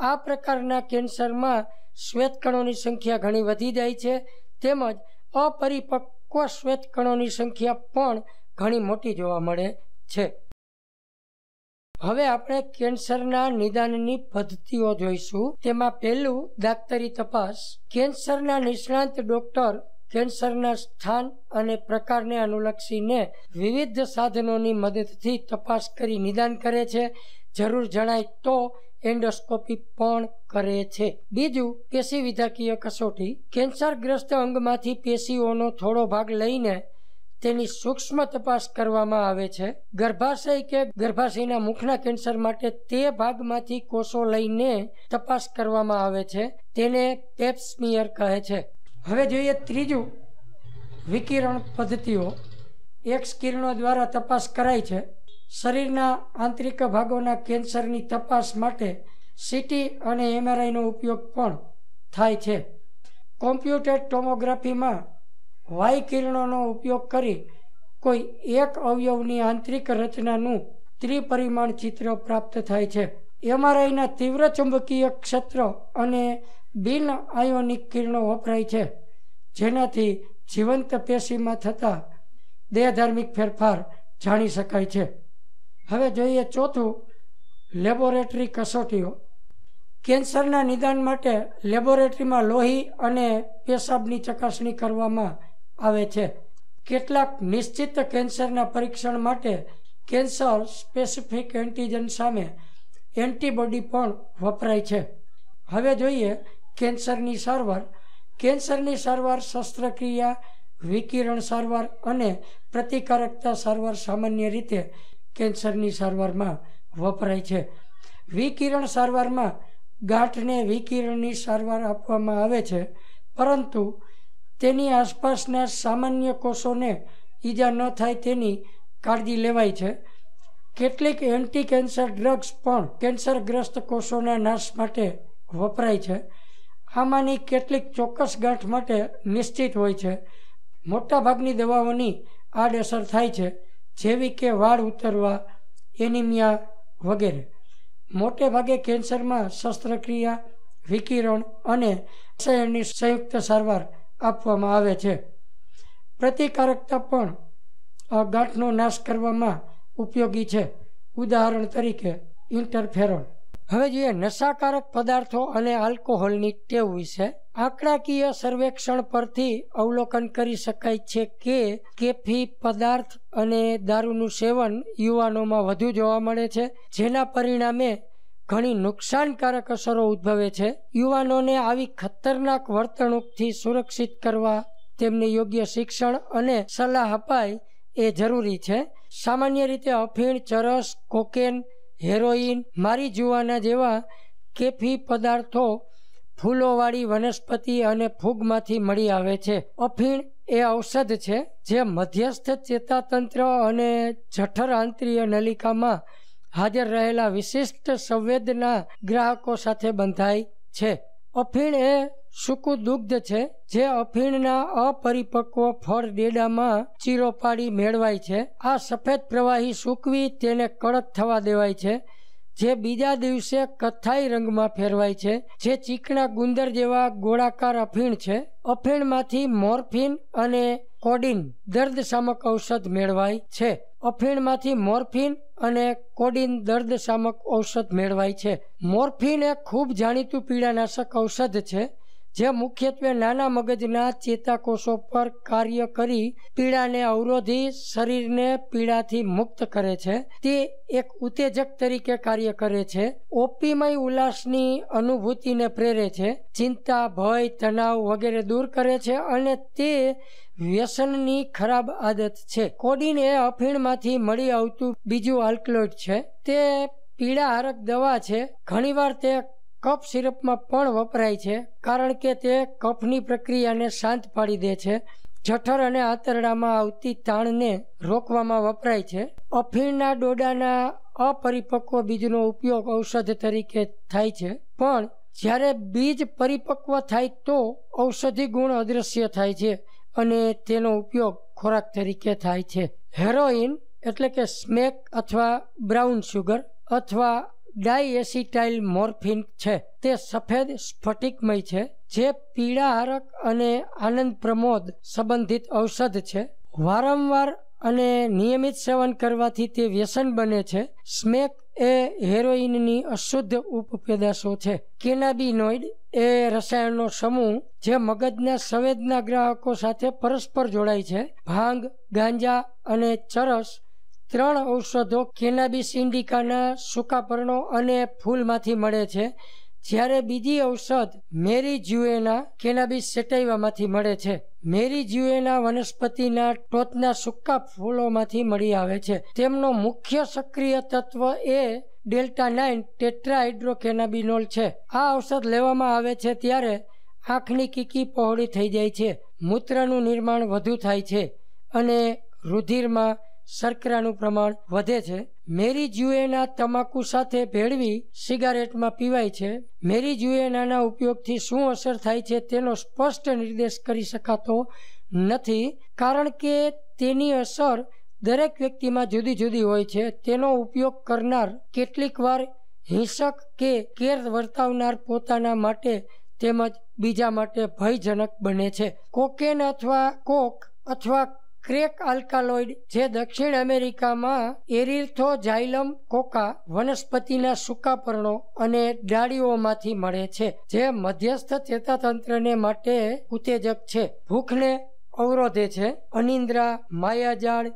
આ પ્રકારના કેન્સરમાં શ્વેતકણોની સંખ્યા ઘણી વધી જાય છે તેમજ અપરિપક્વ શ્વેતકણોની સંખ્યા પણ ઘણી મોટી જોવા મળે છે હવે આપણે કેન્સરના નિદાનની પદ્ધતિઓ જોઈશું તેમાં પહેલું દાક્તરી તપાસ કેન્સરના નિષ્ણાંત ડોક્ટર કેન્સરના સ્થાન અને પ્રકારને અનુલક્ષીને વિવિધ સાધનોની મદદથી તપાસ કરી નિદાન કરે છે જરૂર જણાય તો એન્ડોસ્કોપી પણ કરે છે બીજું પેશી વિધાકીય કસોટી કેન્સરગ્રસ્ત અંગમાંથી પેશીઓનો થોડો ભાગ લઈને તેની સૂક્ષ્મ તપાસ કરવામાં આવે છે ગર્ભાશય કે ગર્ભાશયના મુખના કેન્સર માટે તે ભાગમાંથી કોષો લઈને તપાસ કરવામાં આવે છે તેને પેપ્સમિયર કહે છે હવે જોઈએ ત્રીજું વિકિરણ પદ્ધતિઓ એક્સ કિરણો દ્વારા તપાસ કરાય છે શરીરના આંતરિક ભાગોના કેન્સરની તપાસ માટે સીટી અને એમઆરઆઈનો ઉપયોગ પણ થાય છે કોમ્પ્યુટર ટોમોગ્રાફીમાં વાય કિરણોનો ઉપયોગ કરી કોઈ એક અવયવની આંતરિક રચનાનું ત્રિપરિમાણ ચિત્ર પ્રાપ્ત થાય છે એમઆરઆઈના તીવ્ર ચુંબકીય ક્ષેત્ર અને બિન આયોનિક કિરણો વપરાય છે જેનાથી જીવંત પેશીમાં થતા દેહધાર્મિક ફેરફાર જાણી શકાય છે હવે જોઈએ ચોથું લેબોરેટરી કસોટીઓ કેન્સરના નિદાન માટે લેબોરેટરીમાં લોહી અને પેશાબની ચકાસણી કરવામાં આવે છે કેટલાક નિશ્ચિત કેન્સરના પરીક્ષણ માટે કેન્સર સ્પેસિફિક એન્ટીજન સામે એન્ટીબોડી પણ વપરાય છે હવે જોઈએ કેન્સરની સારવાર કેન્સરની સારવાર શસ્ત્રક્રિયા વિકિરણ સારવાર અને પ્રતિકારકતા સારવાર સામાન્ય રીતે કેન્સરની સારવારમાં વપરાય છે વિકિરણ સારવારમાં ગાંઠને વિકિરણની સારવાર આપવામાં આવે છે પરંતુ તેની આસપાસના સામાન્ય કોષોને ઈજા ન થાય તેની કાળજી લેવાય છે કેટલીક એન્ટી કેન્સર ડ્રગ્સ પણ કેન્સરગ્રસ્ત કોષોના નાશ માટે વપરાય છે આમાંની કેટલીક ચોક્કસ ગાંઠ માટે નિશ્ચિત હોય છે મોટાભાગની દવાઓની આડઅસર થાય છે જેવી કે વાળ ઉતરવા એનિમિયા વગેરે મોટે ભાગે કેન્સરમાં શસ્ત્રક્રિયા વિકિરણ અને રસાયણની સંયુક્ત સારવાર આપવામાં આવે છે પ્રતિકારકતા પણ ગાંઠનો નાશ કરવામાં ઉપયોગી છે ઉદાહરણ તરીકે ઇન્ટરફેરોન હવે જોઈએ નશાકારક પદાર્થો અને આલ્કોહોલની ટેવ વિશે આંકડાકીય સર્વેક્ષણ પરથી અવલોકન કરી શકાય છે કે કેફી પદાર્થ અને દારૂનું સેવન યુવાનોમાં વધુ જોવા મળે છે જેના પરિણામે ઘણી નુકસાનકારક અસરો ઉદ્ભવે છે યુવાનોને આવી ખતરનાક વર્તણૂકથી સુરક્ષિત કરવા તેમને યોગ્ય શિક્ષણ અને સલાહ અપાય એ જરૂરી છે સામાન્ય રીતે અફીણ ચરસ કોકેન હેરોઇન મારી જુવાના જેવા કેફી પદાર્થો ફૂલોવાળી વનસ્પતિ અને ફૂગમાંથી મળી આવે છે અફીણ એ ઔષધ છે જે મધ્યસ્થ ચેતાતંત્ર અને જઠર આંતરીય નલિકામાં હાજર રહેલા વિશિષ્ટ સંવેદના ગ્રાહકો સાથે બંધાય છે અફીણ એ સૂકું દુગ્ધ છે જે અફીણના અપરિપક્વ ફળ દેડામાં ચીરો પાડી મેળવાય છે આ સફેદ પ્રવાહી સૂકવી તેને કડક થવા દેવાય છે જે બીજા દિવસે કથ્થાઈ રંગમાં ફેરવાય છે જે ચીકણા ગુંદર જેવા ગોળાકાર અફીણ છે અફીણમાંથી મોર્ફિન અને કોડિન દર્દ શામક ઔષધ મેળવાય છે અફીણમાંથી મોર્ફિન અને કોડિન દર્દ શામક ઔષધ મેળવાય છે મોર્ફિન એ ખૂબ જાણીતું પીડાનાશક ઔષધ છે જે મુખ્યત્વે નાના મગજના ચેતાકોષો પર કાર્ય કરી પીડાને અવરોધી શરીરને પીડાથી મુક્ત કરે છે તે એક ઉત્તેજક તરીકે કાર્ય કરે છે ઓપીમય ઉલ્લાસની અનુભૂતિને પ્રેરે છે ચિંતા ભય તણાવ વગેરે દૂર કરે છે અને તે વ્યસનની ખરાબ આદત છે કોડીન એ અફીણમાંથી મળી આવતું બીજું આલ્કલોઇડ છે તે પીડાહારક દવા છે ઘણીવાર તે કફ સિરપમાં પણ વપરાય છે કારણ કે તે કફની પ્રક્રિયાને શાંત પાડી દે છે જઠર અને આંતરડામાં આવતી તાણને રોકવામાં વપરાય છે અફીણના ડોડાના અપરિપક્વ બીજનો ઉપયોગ ઔષધ તરીકે થાય છે પણ જ્યારે બીજ પરિપક્વ થાય તો ઔષધિ ગુણ અદૃશ્ય થાય છે અને તેનો ઉપયોગ ખોરાક તરીકે થાય છે હેરોઇન એટલે કે સ્મેક અથવા બ્રાઉન સુગર અથવા ડાયએસિટાઇલ મોર્ફિન છે તે સફેદ સ્ફટિકમય છે જે પીડાહારક અને આનંદ પ્રમોદ સંબંધિત ઔષધ છે વારંવાર અને નિયમિત સેવન કરવાથી તે વ્યસન બને છે સ્મેક એ હેરોઇનની અશુદ્ધ ઉપપેદાશો છે કેનાબીનોઇડ એ રસાયણનો સમૂહ જે મગજના સંવેદના ગ્રાહકો સાથે પરસ્પર જોડાય છે ભાંગ ગાંજા અને ચરસ ત્રણ ઔષધો કેનાબિસ ઇન્ડિકાના સૂકા પર્ણો અને ફૂલમાંથી મળે છે જ્યારે બીજી ઔષધ મેરી જ્યુએના કેનાબિસ સેટાઈવામાંથી મળે છે મેરી જ્યુએના વનસ્પતિના ટોચના સૂકા ફૂલોમાંથી મળી આવે છે તેમનો મુખ્ય સક્રિય તત્વ એ ડેલ્ટા નાઇન ટેટ્રાહાઇડ્રોકેનાબિનોલ છે આ ઔષધ લેવામાં આવે છે ત્યારે આંખની કીકી પહોળી થઈ જાય છે મૂત્રનું નિર્માણ વધુ થાય છે અને રુધિરમાં શર્કરાનું પ્રમાણ વધે છે મેરી જ્યુએના તમાકુ સાથે ભેળવી સિગારેટમાં પીવાય છે મેરી જ્યુએનાના ઉપયોગથી શું અસર થાય છે તેનો સ્પષ્ટ નિર્દેશ કરી શકાતો નથી કારણ કે તેની અસર દરેક વ્યક્તિમાં જુદી જુદી હોય છે તેનો ઉપયોગ કરનાર કેટલીકવાર હિંસક કે કેર વર્તાવનાર પોતાના માટે તેમજ બીજા માટે ભયજનક બને છે કોકેન અથવા કોક અથવા ક્રેક આલ્કાલોઇડ જે દક્ષિણ અમેરિકામાં એરિથોજાઇલમ કોકા વનસ્પતિના સૂકા અને ડાળીઓમાંથી મળે છે જે મધ્યસ્થ ચેતાતંત્રને માટે ઉત્તેજક છે ભૂખને અવરોધે છે અનિંદ્રા માયાજાળ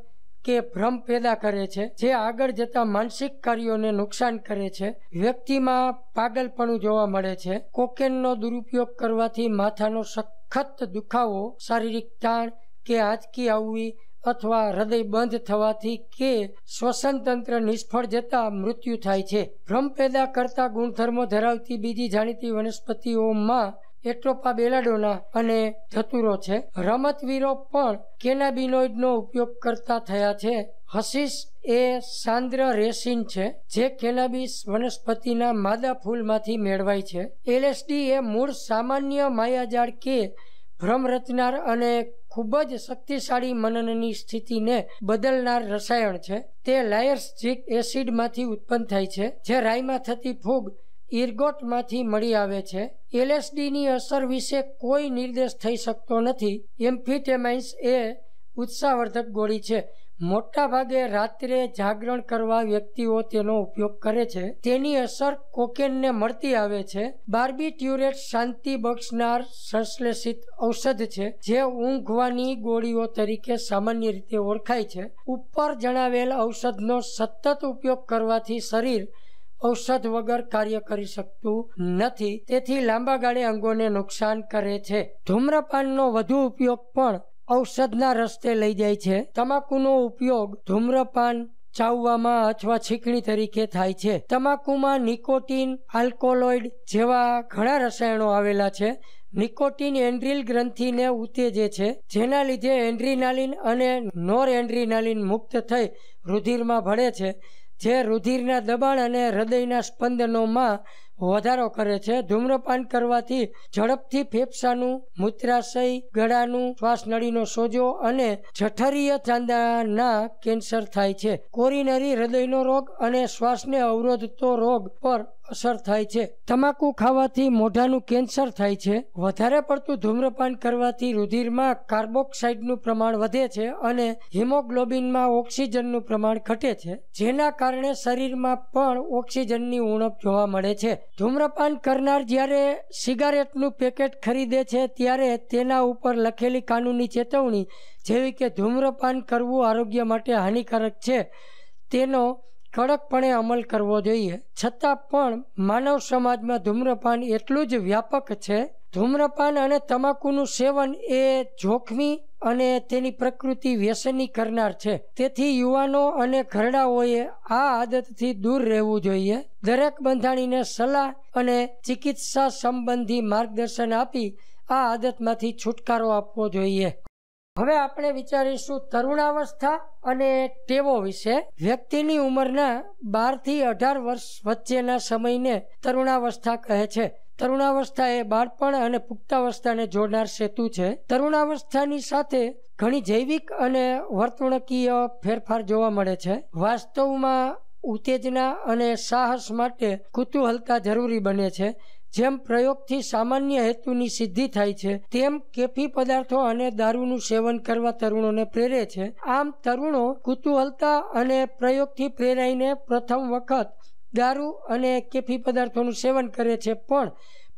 કે ભ્રમ પેદા કરે છે જે આગળ જતા માનસિક કાર્યોને નુકસાન કરે છે વ્યક્તિમાં પાગલપણું જોવા મળે છે કોકેનનો દુરુપયોગ કરવાથી માથાનો સખત દુખાવો શારીરિક તાણ કે આંચકી આવવી અથવા હૃદય બંધ થવાથી કે શ્વસન તંત્ર નિષ્ફળ જતા મૃત્યુ થાય છે ભ્રમ પેદા કરતા ગુણધર્મો ધરાવતી બીજી જાણીતી વનસ્પતિઓમાં એટ્રોપા બેલાડોના અને ધતુરો છે રમતવીરો પણ કેનાબિનોઇડનો ઉપયોગ કરતા થયા છે હસીસ એ સાંદ્ર રેસિન છે જે કેનાબિસ વનસ્પતિના માદા ફૂલમાંથી મેળવાય છે એલએસડી એ મૂળ સામાન્ય માયાજાળ કે ભ્રમ રચનાર અને ખૂબ જ શક્તિશાળી મનનની સ્થિતિને બદલનાર રસાયણ છે તે લાયર્સજિક એસિડમાંથી ઉત્પન્ન થાય છે જે રાઈમાં થતી ફૂગ ઇરગોટમાંથી મળી આવે છે એલએસડીની અસર વિશે કોઈ નિર્દેશ થઈ શકતો નથી એમ્ફિટેમાઇન્સ એ ઉત્સાહવર્ધક ગોળી છે મોટાભાગે રાત્રે જાગરણ કરવા વ્યક્તિઓ તેનો ઉપયોગ કરે છે તેની અસર કોકેનને મળતી આવે છે બાર્બીટ્યુરેટ શાંતિ બક્ષનાર સંશ્લેષિત ઔષધ છે જે ઊંઘવાની ગોળીઓ તરીકે સામાન્ય રીતે ઓળખાય છે ઉપર જણાવેલ ઔષધનો સતત ઉપયોગ કરવાથી શરીર ઔષધ વગર કાર્ય કરી શકતું નથી તેથી લાંબા ગાળે અંગોને નુકસાન કરે છે ધૂમ્રપાનનો વધુ ઉપયોગ પણ ઔષધના રસ્તે લઈ જાય છે તમાકુનો ઉપયોગ ધૂમ્રપાન ચાવવામાં અથવા છીકણી તરીકે થાય છે તમાકુમાં નિકોટીન આલ્કોલોઇડ જેવા ઘણા રસાયણો આવેલા છે નિકોટીન એન્ડ્રિલ ગ્રંથિને ઉત્તેજે છે જેના લીધે એન્ડ્રીનાલિન અને નોર એન્ડ્રીનાલિન મુક્ત થઈ રુધિરમાં ભળે છે જે રુધિરના દબાણ અને હૃદયના સ્પંદનોમાં વધારો કરે છે ધૂમ્રપાન કરવાથી ઝડપથી ફેફસાનું મૂત્રાશય ગળાનું શ્વાસનળીનો સોજો અને જઠરીય ચાંદાના કેન્સર થાય છે કોરિનરી હૃદયનો રોગ અને શ્વાસને અવરોધતો રોગ પર અસર થાય છે તમાકુ ખાવાથી મોઢાનું કેન્સર થાય છે વધારે પડતું ધૂમ્રપાન કરવાથી રુધિરમાં કાર્બોક્સાઇડનું પ્રમાણ વધે છે અને હિમોગ્લોબિનમાં ઓક્સિજનનું પ્રમાણ ઘટે છે જેના કારણે શરીરમાં પણ ઓક્સિજનની ઉણપ જોવા મળે છે ધૂમ્રપાન કરનાર જ્યારે સિગારેટનું પેકેટ ખરીદે છે ત્યારે તેના ઉપર લખેલી કાનૂની ચેતવણી જેવી કે ધૂમ્રપાન કરવું આરોગ્ય માટે હાનિકારક છે તેનો કડકપણે અમલ કરવો જોઈએ છતાં પણ માનવ સમાજમાં ધૂમ્રપાન એટલું જ વ્યાપક છે ધૂમ્રપાન અને તમાકુનું સેવન એ જોખમી અને તેની પ્રકૃતિ વ્યસની કરનાર છે તેથી યુવાનો અને ઘરડાઓએ આ આદતથી દૂર રહેવું જોઈએ દરેક બંધાણીને સલાહ અને ચિકિત્સા સંબંધી માર્ગદર્શન આપી આ આદતમાંથી છુટકારો આપવો જોઈએ હવે આપણે વિચારીશું તરુણાવસ્થા અને ટેવો વિશે વ્યક્તિની ઉંમરના બારથી અઢાર વર્ષ વચ્ચેના સમયને તરુણાવસ્થા કહે છે તરુણાવસ્થા એ બાળપણ અને પુખ્તાવસ્થાને જોડનાર સેતુ છે તરુણાવસ્થાની સાથે ઘણી જૈવિક અને વર્તણૂકીય ફેરફાર જોવા મળે છે વાસ્તવમાં ઉત્તેજના અને સાહસ માટે કુતુહલતા જરૂરી બને છે જેમ પ્રયોગથી સામાન્ય હેતુની સિદ્ધિ થાય છે તેમ કેફી પદાર્થો અને દારૂનું સેવન કરવા તરુણોને પ્રેરે છે આમ તરુણો કુતૂહલતા અને પ્રયોગથી પ્રેરાઈને પ્રથમ વખત દારૂ અને કેફી પદાર્થોનું સેવન કરે છે પણ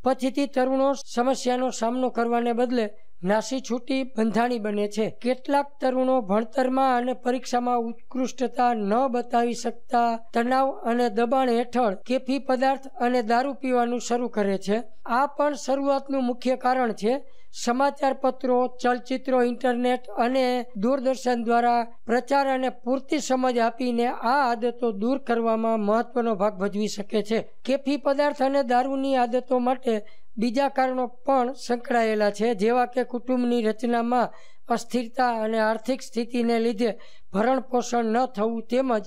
પછીથી તરુણો સમસ્યાનો સામનો કરવાને બદલે નાસી છૂટી બંધાણી બને છે કેટલાક તરુણો ભણતરમાં અને પરીક્ષામાં ઉત્કૃષ્ટતા ન બતાવી શકતા તણાવ અને દબાણ હેઠળ કેફી પદાર્થ અને દારૂ પીવાનું શરૂ કરે છે આ પણ શરૂઆતનું મુખ્ય કારણ છે સમાચાર પત્રો ચલચિત્રો ઇન્ટરનેટ અને દૂરદર્શન દ્વારા પ્રચાર અને પૂરતી સમજ આપીને આ આદતો દૂર કરવામાં મહત્વનો ભાગ ભજવી શકે છે કેફી પદાર્થ અને દારૂની આદતો માટે બીજા કારણો પણ સંકળાયેલા છે જેવા કે કુટુંબની રચનામાં અસ્થિરતા અને આર્થિક સ્થિતિને લીધે ભરણ પોષણ ન થવું તેમજ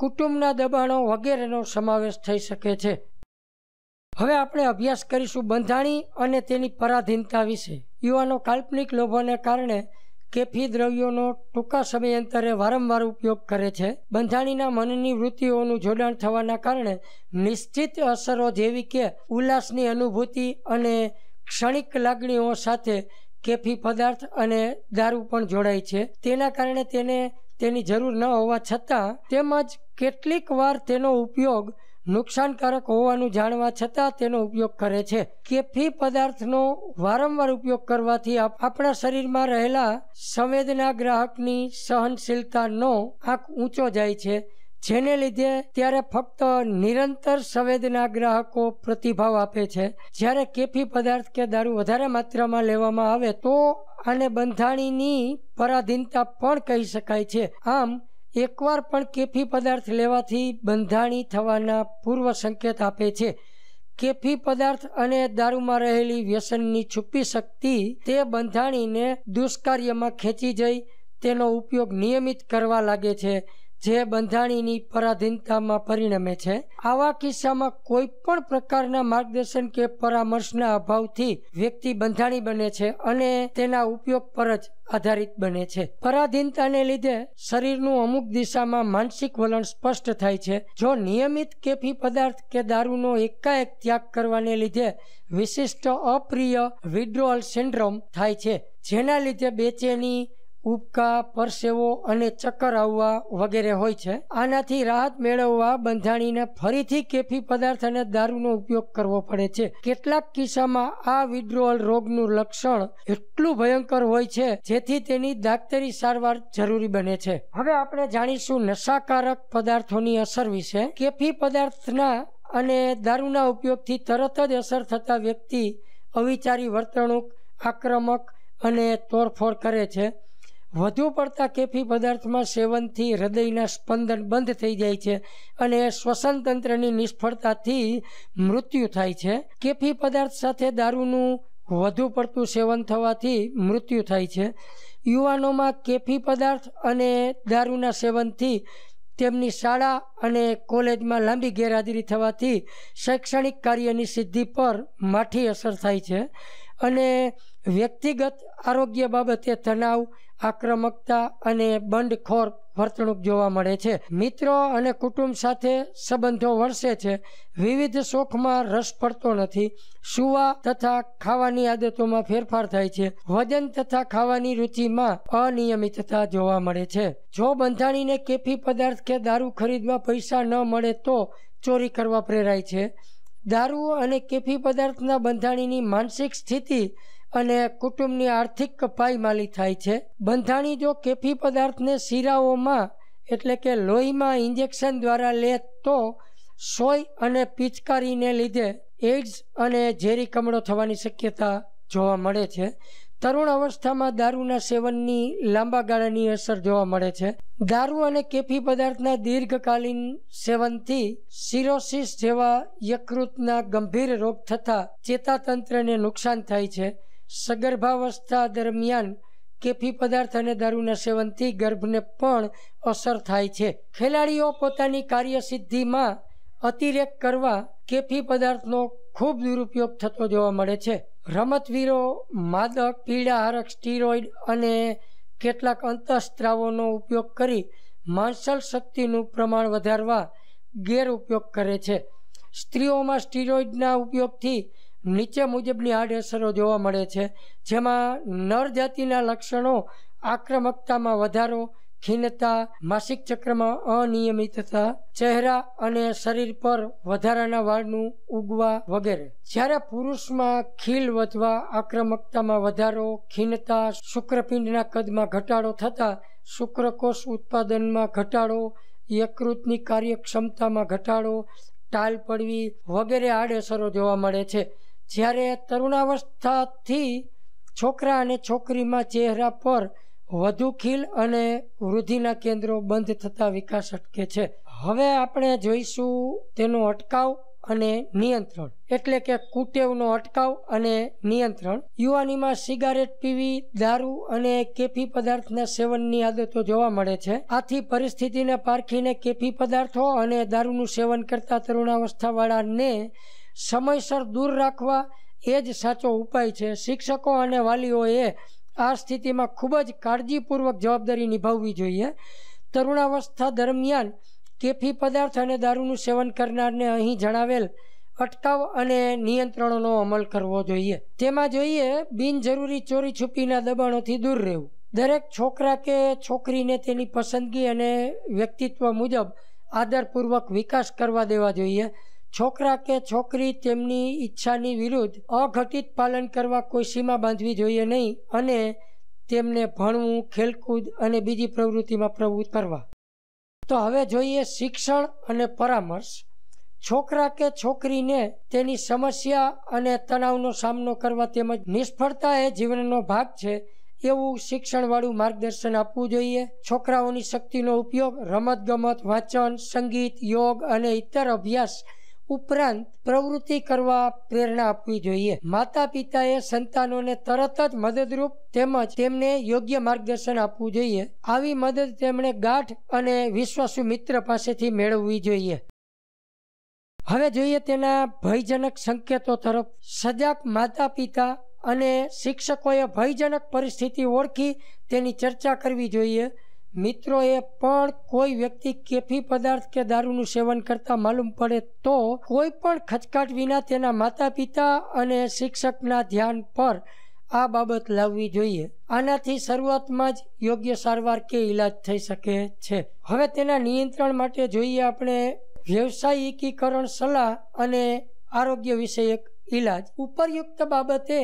કુટુંબના દબાણો વગેરેનો સમાવેશ થઈ શકે છે હવે આપણે અભ્યાસ કરીશું બંધાણી અને તેની પરાધીનતા વિશે યુવાનો કાલ્પનિક લોભોને કારણે કેફી દ્રવ્યોનો ટૂંકા સમયાંતરે વારંવાર ઉપયોગ કરે છે બંધાણીના મનની વૃત્તિઓનું જોડાણ થવાના કારણે નિશ્ચિત અસરો જેવી કે ઉલ્લાસની અનુભૂતિ અને ક્ષણિક લાગણીઓ સાથે કેફી પદાર્થ અને દારૂ પણ જોડાય છે તેના કારણે તેને તેની જરૂર ન હોવા છતાં તેમજ કેટલીક વાર તેનો ઉપયોગ નુકસાનકારક હોવાનું જાણવા છતાં તેનો ઉપયોગ કરે છે કેફી પદાર્થનો વારંવાર ઉપયોગ કરવાથી આપણા શરીરમાં રહેલા સંવેદના ગ્રાહકની સહનશીલતાનો આંક ઊંચો જાય છે જેને લીધે ત્યારે ફક્ત નિરંતર સંવેદના ગ્રાહકો પ્રતિભાવ આપે છે જ્યારે કેફી પદાર્થ કે દારૂ વધારે માત્રામાં લેવામાં આવે તો આને બંધાણીની પરાધીનતા પણ કહી શકાય છે આમ એકવાર પણ કેફી પદાર્થ લેવાથી બંધાણી થવાના પૂર્વ સંકેત આપે છે કેફી પદાર્થ અને દારૂમાં રહેલી વ્યસનની છુપી શક્તિ તે બંધાણીને દુષ્કાર્યમાં ખેંચી જઈ તેનો ઉપયોગ નિયમિત કરવા લાગે છે જે બંધાણીની પરાધીનતામાં પરિણમે છે આવા કિસ્સામાં કોઈ પણ પ્રકારના માર્ગદર્શન કે પરામર્શના અભાવથી વ્યક્તિ બંધાણી બને છે અને તેના ઉપયોગ પર જ આધારિત બને છે પરાધીનતાને લીધે શરીરનું અમુક દિશામાં માનસિક વલણ સ્પષ્ટ થાય છે જો નિયમિત કેફી પદાર્થ કે દારૂનો એકાએક ત્યાગ કરવાને લીધે વિશિષ્ટ અપ્રિય વિડ્રોઅલ સિન્ડ્રોમ થાય છે જેના લીધે બેચેની ઉબકા પરસેવો અને ચક્કર આવવા વગેરે હોય છે આનાથી રાહત મેળવવા બંધાણીને ફરીથી કેફી પદાર્થ અને દારૂનો ઉપયોગ કરવો પડે છે કેટલાક કિસ્સામાં આ વિડ્રોઅલ રોગનું લક્ષણ એટલું ભયંકર હોય છે જેથી તેની દાક્તરી સારવાર જરૂરી બને છે હવે આપણે જાણીશું નશાકારક પદાર્થોની અસર વિશે કેફી પદાર્થના અને દારૂના ઉપયોગથી તરત જ અસર થતા વ્યક્તિ અવિચારી વર્તણૂક આક્રમક અને તોડફોડ કરે છે વધુ પડતા કેફી પદાર્થમાં સેવનથી હૃદયના સ્પંદન બંધ થઈ જાય છે અને શ્વસન તંત્રની નિષ્ફળતાથી મૃત્યુ થાય છે કેફી પદાર્થ સાથે દારૂનું વધુ પડતું સેવન થવાથી મૃત્યુ થાય છે યુવાનોમાં કેફી પદાર્થ અને દારૂના સેવનથી તેમની શાળા અને કોલેજમાં લાંબી ગેરહાજરી થવાથી શૈક્ષણિક કાર્યની સિદ્ધિ પર માઠી અસર થાય છે અને વ્યક્તિગત આરોગ્ય બાબતે તણાવ આક્રમકતા અને બંડખોર વર્તણૂક જોવા મળે છે મિત્રો અને કુટુંબ સાથે સંબંધો વર્ષે છે વિવિધ શોખમાં રસ પડતો નથી સુવા તથા ખાવાની આદતોમાં ફેરફાર થાય છે વજન તથા ખાવાની રુચિમાં અનિયમિતતા જોવા મળે છે જો બંધાણીને કેફી પદાર્થ કે દારૂ ખરીદવા પૈસા ન મળે તો ચોરી કરવા પ્રેરાય છે દારૂ અને કેફી પદાર્થના બંધાણીની માનસિક સ્થિતિ અને કુટુંબની આર્થિક કપાઈ થાય છે બંધાણી જો કેફી પદાર્થને શીરાઓમાં એટલે કે લોહીમાં ઇન્જેક્શન દ્વારા લે તો સોય અને પિચકારીને લીધે એઇડ્સ અને ઝેરી કમળો થવાની શક્યતા જોવા મળે છે તરુણ અવસ્થામાં દારૂના સેવનની લાંબા ગાળાની અસર જોવા મળે છે દારૂ અને કેફી પદાર્થના દીર્ઘકાલીન સેવનથી સિરોસિસ જેવા યકૃતના ગંભીર રોગ થતાં ચેતાતંત્રને નુકસાન થાય છે સગર્ભાવસ્થા દરમિયાન કેફી પદાર્થ અને દારૂના સેવનથી ગર્ભને પણ અસર થાય છે ખેલાડીઓ પોતાની કાર્યસિદ્ધિમાં અતિરેક કરવા કેફી પદાર્થનો ખૂબ દુરુપયોગ થતો જોવા મળે છે રમતવીરો માદક પીડાહારક સ્ટીરોઇડ અને કેટલાક અંતઃસ્ત્રાવોનો ઉપયોગ કરી માંસલ શક્તિનું પ્રમાણ વધારવા ગેરઉપયોગ કરે છે સ્ત્રીઓમાં સ્ટીરોઇડના ઉપયોગથી નીચે મુજબની આડઅસરો જોવા મળે છે જેમાં નર જાતિના લક્ષણો આક્રમકતામાં વધારો ખીનતા માસિક ચક્રમાં અનિયમિતતા ચહેરા અને શરીર પર વધારાના વાળનું ઉગવા વગેરે જ્યારે પુરુષમાં ખીલ વધવા આક્રમકતામાં વધારો ખીનતા શુક્રપિંડના કદમાં ઘટાડો થતા શુક્રકોષ ઉત્પાદનમાં ઘટાડો યકૃતની કાર્યક્ષમતામાં ઘટાડો ટાલ પડવી વગેરે આડઅસરો જોવા મળે છે જ્યારે તરુણાવસ્થાથી છોકરા અને છોકરીમાં ચહેરા પર વધુ ખીલ અને વૃદ્ધિના કેન્દ્રો બંધ થતા વિકાસ અટકે છે હવે આપણે જોઈશું તેનો અટકાવ અને નિયંત્રણ એટલે કે કુટેવનો અટકાવ અને નિયંત્રણ યુવાનીમાં સિગારેટ પીવી દારૂ અને કેફી પદાર્થના સેવનની આદતો જોવા મળે છે આથી પરિસ્થિતિને પારખીને કેફી પદાર્થો અને દારૂનું સેવન કરતા તરુણાવસ્થાવાળાને સમયસર દૂર રાખવા એ જ સાચો ઉપાય છે શિક્ષકો અને વાલીઓએ આ સ્થિતિમાં ખૂબ જ કાળજીપૂર્વક જવાબદારી નિભાવવી જોઈએ તરુણાવસ્થા દરમિયાન કેફી પદાર્થ અને દારૂનું સેવન કરનારને અહીં જણાવેલ અટકાવ અને નિયંત્રણોનો અમલ કરવો જોઈએ તેમાં જોઈએ બિનજરૂરી ચોરી છુપીના દબાણોથી દૂર રહેવું દરેક છોકરા કે છોકરીને તેની પસંદગી અને વ્યક્તિત્વ મુજબ આદરપૂર્વક વિકાસ કરવા દેવા જોઈએ છોકરા કે છોકરી તેમની ઈચ્છાની વિરુદ્ધ અઘટિત પાલન કરવા કોઈ સીમા બાંધવી જોઈએ નહીં અને તેમને ભણવું ખેલકૂદ અને બીજી પ્રવૃત્તિમાં પ્રવૃત્ત કરવા તો હવે જોઈએ શિક્ષણ અને પરામર્શ છોકરા કે છોકરીને તેની સમસ્યા અને તણાવનો સામનો કરવા તેમજ નિષ્ફળતા એ જીવનનો ભાગ છે એવું શિક્ષણવાળું માર્ગદર્શન આપવું જોઈએ છોકરાઓની શક્તિનો ઉપયોગ રમતગમત વાંચન સંગીત યોગ અને ઇતર અભ્યાસ ઉપરાંત પ્રવૃત્તિ કરવા પ્રેરણા આપવી જોઈએ માતા પિતાએ સંતાનોને તરત જ મદદરૂપ તેમજ તેમને યોગ્ય માર્ગદર્શન આપવું જોઈએ આવી મદદ તેમણે ગાંઠ અને વિશ્વાસુ મિત્ર પાસેથી મેળવવી જોઈએ હવે જોઈએ તેના ભયજનક સંકેતો તરફ સજાગ માતા પિતા અને શિક્ષકોએ ભયજનક પરિસ્થિતિ ઓળખી તેની ચર્ચા કરવી જોઈએ મિત્રોએ પણ કોઈ વ્યક્તિ કેફી પદાર્થ કે દારૂનું સેવન કરતા માલુમ પડે તો કોઈ પણ ખચકાટ વિના તેના માતા પિતા અને શિક્ષકના ધ્યાન પર આ બાબત લાવવી જોઈએ આનાથી શરૂઆતમાં જ યોગ્ય સારવાર કે ઈલાજ થઈ શકે છે હવે તેના નિયંત્રણ માટે જોઈએ આપણે વ્યવસાયિકીકરણ સલાહ અને આરોગ્ય વિષયક ઈલાજ ઉપરયુક્ત બાબતે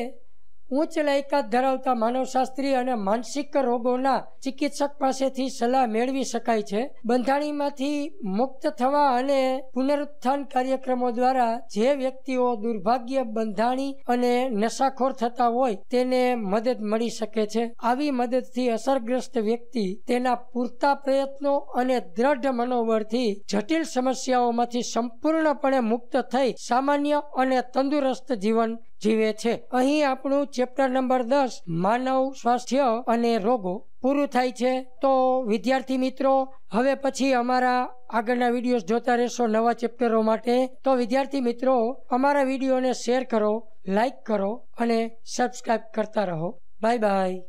ઉચ્ચ લાયકાત ધરાવતા માનવશાસ્ત્રી અને માનસિક રોગોના ચિકિત્સક પાસેથી સલાહ મેળવી શકાય છે બંધાણીમાંથી મુક્ત થવા અને પુનરુત્થાન કાર્યક્રમો દ્વારા જે વ્યક્તિઓ દુર્ભાગ્ય બંધાણી અને નશાખોર થતા હોય તેને મદદ મળી શકે છે આવી મદદથી અસરગ્રસ્ત વ્યક્તિ તેના પૂરતા પ્રયત્નો અને દ્રઢ મનોબળથી જટિલ સમસ્યાઓમાંથી સંપૂર્ણપણે મુક્ત થઈ સામાન્ય અને તંદુરસ્ત જીવન જીવે છે અહીં આપણું ચેપ્ટર નંબર દસ માનવ સ્વાસ્થ્ય અને રોગો પૂરું થાય છે તો વિદ્યાર્થી મિત્રો હવે પછી અમારા આગળના વિડીયોઝ જોતા રહેશો નવા ચેપ્ટરો માટે તો વિદ્યાર્થી મિત્રો અમારા વિડીયોને શેર કરો લાઈક કરો અને સબસ્ક્રાઈબ કરતા રહો બાય બાય